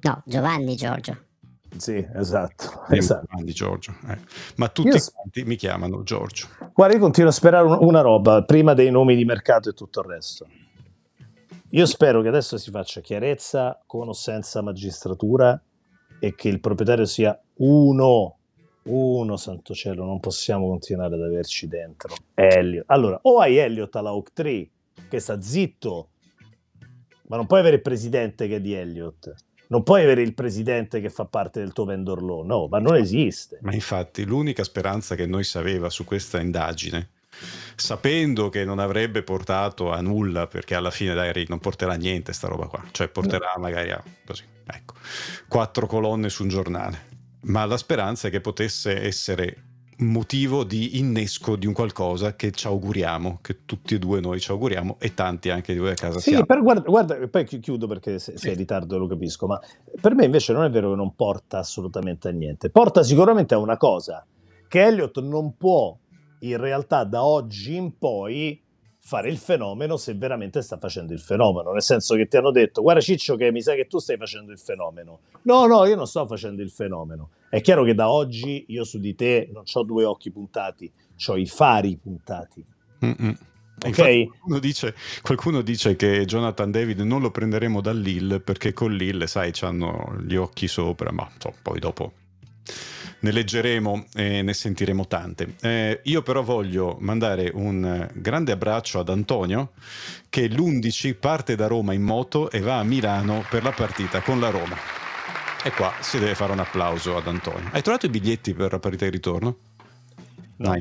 No, Giovanni Giorgio. Sì, esatto. esatto. Grandi Giorgio. Eh. Ma tutti io... quanti mi chiamano Giorgio. Guarda, io continuo a sperare una roba, prima dei nomi di mercato e tutto il resto. Io spero che adesso si faccia chiarezza con o senza magistratura e che il proprietario sia uno, uno santo cielo, non possiamo continuare ad averci dentro Elliot. Allora, o hai Elliot alla Oak 3 che sta zitto, ma non puoi avere il presidente che è di Elliot non puoi avere il presidente che fa parte del tuo vendor law, no, ma non esiste. Ma infatti l'unica speranza che noi sapeva su questa indagine sapendo che non avrebbe portato a nulla, perché alla fine dai, non porterà niente sta roba qua, cioè porterà magari a così, ecco, quattro colonne su un giornale, ma la speranza è che potesse essere motivo di innesco di un qualcosa che ci auguriamo, che tutti e due noi ci auguriamo e tanti anche di voi a casa. Sì, però guarda, guarda, poi chiudo perché se è in ritardo, lo capisco, ma per me invece non è vero che non porta assolutamente a niente, porta sicuramente a una cosa, che Elliot non può in realtà da oggi in poi fare il fenomeno se veramente sta facendo il fenomeno, nel senso che ti hanno detto guarda Ciccio che mi sa che tu stai facendo il fenomeno. No, no, io non sto facendo il fenomeno. È chiaro che da oggi io su di te non ho due occhi puntati, ho i fari puntati. Mm-mm. Okay. Qualcuno, dice, qualcuno, dice, che Jonathan David non lo prenderemo da Lille perché con Lille, sai, hanno gli occhi sopra, ma so, poi dopo ne leggeremo e ne sentiremo tante. Eh, io però voglio mandare un grande abbraccio ad Antonio che l'11 parte da Roma in moto e va a Milano per la partita con la Roma. E qua si deve fare un applauso ad Antonio. Hai trovato i biglietti per la partita di ritorno? No,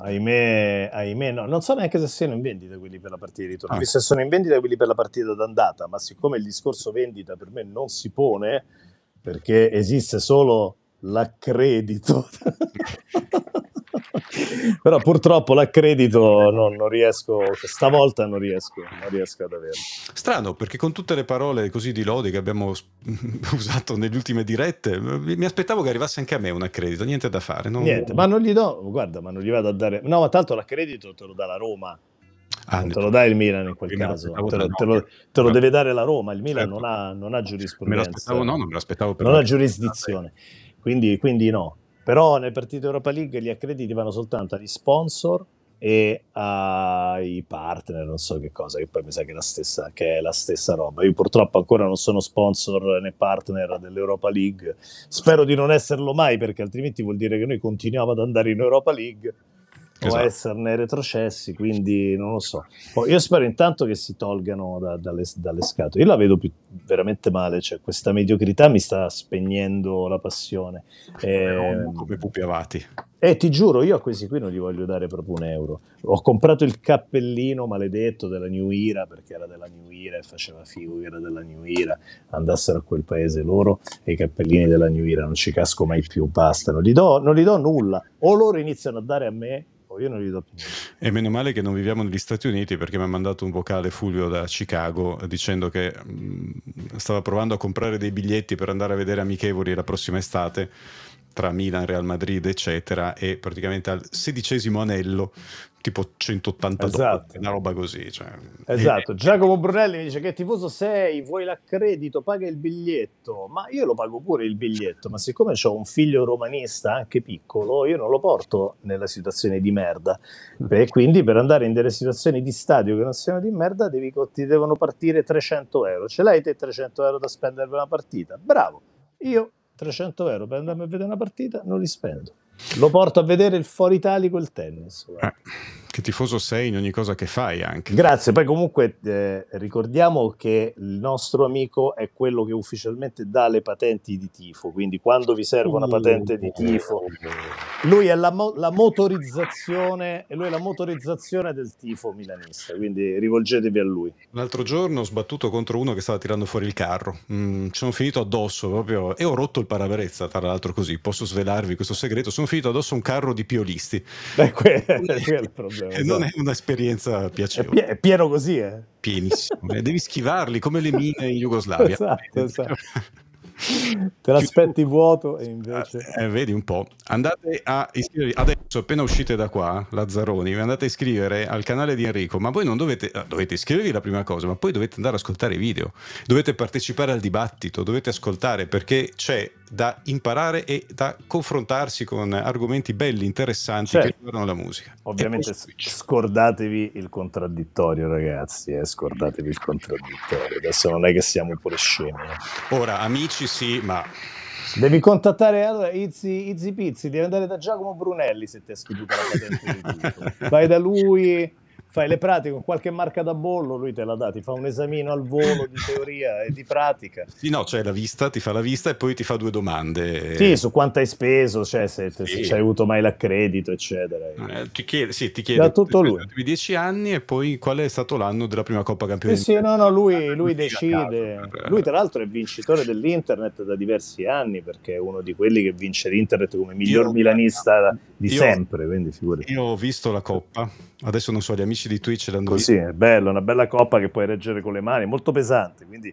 ahimè, ahimè no. non so neanche se siano in vendita quelli per la partita di ritorno. Ah. Se sono in vendita quelli per la partita d'andata, ma siccome il discorso vendita per me non si pone, perché esiste solo l'accredito. Però purtroppo l'accredito no, non riesco, cioè, stavolta non riesco, non riesco ad averlo. Strano, perché con tutte le parole così di lode che abbiamo usato nelle ultime dirette, mi aspettavo che arrivasse anche a me un accredito, niente da fare. Non... Niente, ma non gli do, guarda, ma non gli vado a dare... No, ma tanto l'accredito te lo dà la Roma. Ah, te lo dà il Milan in quel caso, te lo, te, lo, te lo, deve dare la Roma, il Milan certo. non, ha, non, ha, giurisprudenza. Me l'aspettavo, no, non me l'aspettavo per Non ha giurisdizione. Data quindi, quindi no. Però nel partito Europa League gli accrediti vanno soltanto agli sponsor e ai partner, non so che cosa, che poi mi sa che è la stessa, è la stessa roba. Io purtroppo ancora non sono sponsor né partner dell'Europa League, spero di non esserlo mai perché altrimenti vuol dire che noi continuiamo ad andare in Europa League esatto. o esserne retrocessi, quindi non lo so. io spero intanto che si tolgano da, dalle, dalle, scatole. Io la vedo più, veramente male, cioè questa mediocrità mi sta spegnendo la passione. Eh, come pupi avati. E eh, ti giuro, io a questi qui non gli voglio dare proprio un euro. Ho comprato il cappellino maledetto della New Era perché era della New Era e faceva figo che era della New Era. Andassero a quel paese loro e i cappellini della New Era non ci casco mai più, basta. Non gli do, non gli do nulla. O loro iniziano a dare a me io non gli do più niente. E meno male che non viviamo negli Stati Uniti perché mi ha mandato un vocale Fulvio da Chicago dicendo che mh, mm, stava provando a comprare dei biglietti per andare a vedere amichevoli la prossima estate tra Milan, Real Madrid, eccetera, e praticamente al sedicesimo anello tipo 180 esatto. dollari, una roba così. Cioè. Esatto, Giacomo Brunelli mi dice che tifoso sei, vuoi l'accredito, paga il biglietto, ma io lo pago pure il biglietto, ma siccome ho un figlio romanista anche piccolo, io non lo porto nella situazione di merda, mm. e quindi per andare in delle situazioni di stadio che non siano di merda devi, ti devono partire 300 euro, ce l'hai te 300 euro da spendere per una partita? Bravo, io 300 euro per andarmi a vedere una partita non li spendo. Lo porto a vedere il fuori italico e il tennis. Eh che tifoso sei in ogni cosa che fai anche. Grazie, poi comunque eh, ricordiamo che il nostro amico è quello che ufficialmente dà le patenti di tifo, quindi quando vi serve una patente di tifo, lui è la, mo- la motorizzazione, lui è la motorizzazione del tifo milanista, quindi rivolgetevi a lui. L'altro giorno ho sbattuto contro uno che stava tirando fuori il carro, mm, sono finito addosso proprio e ho rotto il parabrezza, tra l'altro così, posso svelarvi questo segreto, sono finito addosso a un carro di piolisti. Beh, quello, quello è il problema esatto. non è un'esperienza piacevole. È, pieno così, eh? Pienissimo. Eh. Devi schivarli come le mine in Jugoslavia. esatto, esatto. Te l'aspetti vuoto e invece... Eh, vedi un po'. Andate a iscrivervi, adesso appena uscite da qua, eh, Lazzaroni, vi andate a iscrivere al canale di Enrico, ma voi non dovete, dovete iscrivervi la prima cosa, ma poi dovete andare ad ascoltare i video, dovete partecipare al dibattito, dovete ascoltare perché c'è da imparare e da confrontarsi con argomenti belli, interessanti certo. che riguardano la musica. Ovviamente scordatevi il contraddittorio, ragazzi, eh? scordatevi il contraddittorio. Adesso non è che siamo pure scemi. Eh. Ora, amici sì, ma Devi contattare allora, Izzy, Izzy Pizzi, devi andare da Giacomo Brunelli se ti è scritto la patente di Vai da lui, fai le pratiche con qualche marca da bollo, lui te la dà, ti fa un esamino al volo di teoria e di pratica. Sì, no, cioè la vista, ti fa la vista e poi ti fa due domande. Sì, su quanto hai speso, cioè se, sì. se hai avuto mai l'accredito, eccetera. Eh, ti chiede, sì, ti chiede da tutto lui. gli dieci anni e poi qual è stato l'anno della prima Coppa Campione. Sì, sì, no, no, lui, ah, lui decide. Lui tra l'altro è vincitore dell'internet da diversi anni perché è uno di quelli che vince l'internet come miglior io, milanista io, di sempre, quindi figurati. Io ho visto la Coppa Adesso non so, gli amici di Twitch l'hanno Sì, è bello, una bella coppa che puoi reggere con le mani, molto pesante, quindi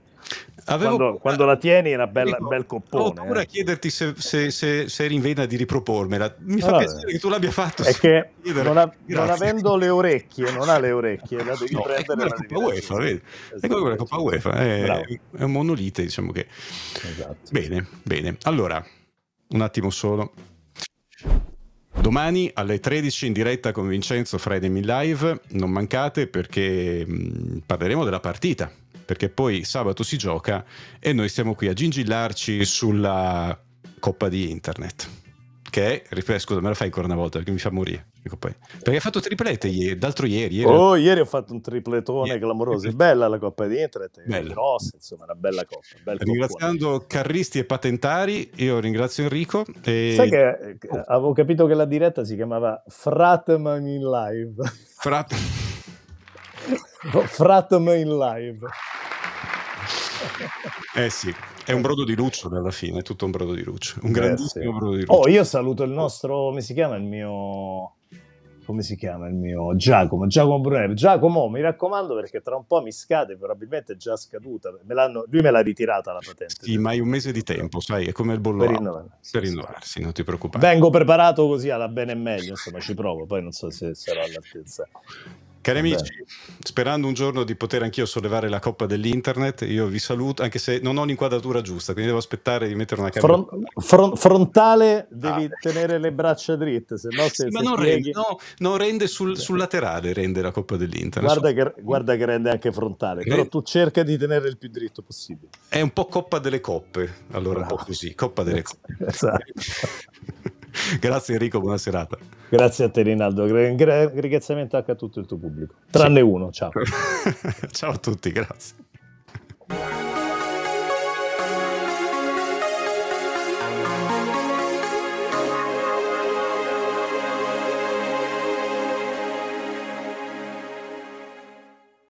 Avevo, quando, quando, la tieni è una bella, dico, un bel coppone. Ho paura eh. a chiederti se, se, se, se, eri in vena di ripropormela. Mi fa allora, piacere che tu l'abbia fatto. È che non, ha, non, avendo le orecchie, non ha le orecchie, la devi no, prendere. È la Coppa UEFA, vedi? Esatto. È come la Coppa UEFA, è, è, un monolite, diciamo che. Esatto. Bene, bene. Allora, un attimo solo. Domani alle 13 in diretta con Vincenzo Friday in Live, non mancate perché mm, parleremo della partita, perché poi sabato si gioca e noi stiamo qui a gingillarci sulla Coppa di Internet, che ripeto, scusa, me la fai ancora una volta perché mi fa morire. Perché hai fatto triplete ieri, d'altro ieri, ieri. Oh, ieri ho fatto un tripletone ieri. clamoroso. Bella la Coppa di Internet, bella. grossa, insomma, una bella Coppa. Bella Ringraziando coppa. carristi e patentari, io ringrazio Enrico. E... Sai che oh. avevo capito che la diretta si chiamava Fratman in Live. Frat... Fratman in Live. Eh sì, è un brodo di Luccio alla fine, è tutto un brodo di Luccio, un Grazie. Eh grandissimo brodo di Luccio. Oh, io saluto il nostro, come si chiama, il mio come si chiama il mio Giacomo, Giacomo Brunello. Giacomo, mi raccomando perché tra un po' mi scade, probabilmente è già scaduta. Me lui me l'ha ritirata la patente. Sì, ma hai un mese di tempo, sai, è come il bollone. Per rinnovarsi, per rinnovarsi non ti preoccupare. Vengo preparato così alla bene e meglio, insomma ci provo, poi non so se sarò all'altezza Cari Vabbè. amici, sperando un giorno di poter anch'io sollevare la coppa dell'internet, io vi saluto, anche se non ho l'inquadratura giusta, quindi devo aspettare di mettere una camera. Front, front, frontale devi ah. tenere le braccia dritte, se no sì, se ma non rende, no, non rende sul, cioè. sul, laterale, rende la coppa dell'internet. Guarda, so. che, guarda che, rende anche frontale, Red... Eh. però tu cerca di tenere il più dritto possibile. È un po' coppa delle coppe, allora Bravo. un po' così, coppa delle esatto. coppe. esatto. Grazie Enrico, buona serata. Grazie a te Rinaldo, Gra- ringraziamento anche a tutto il tuo pubblico, tranne sì. uno, ciao. ciao a tutti, grazie.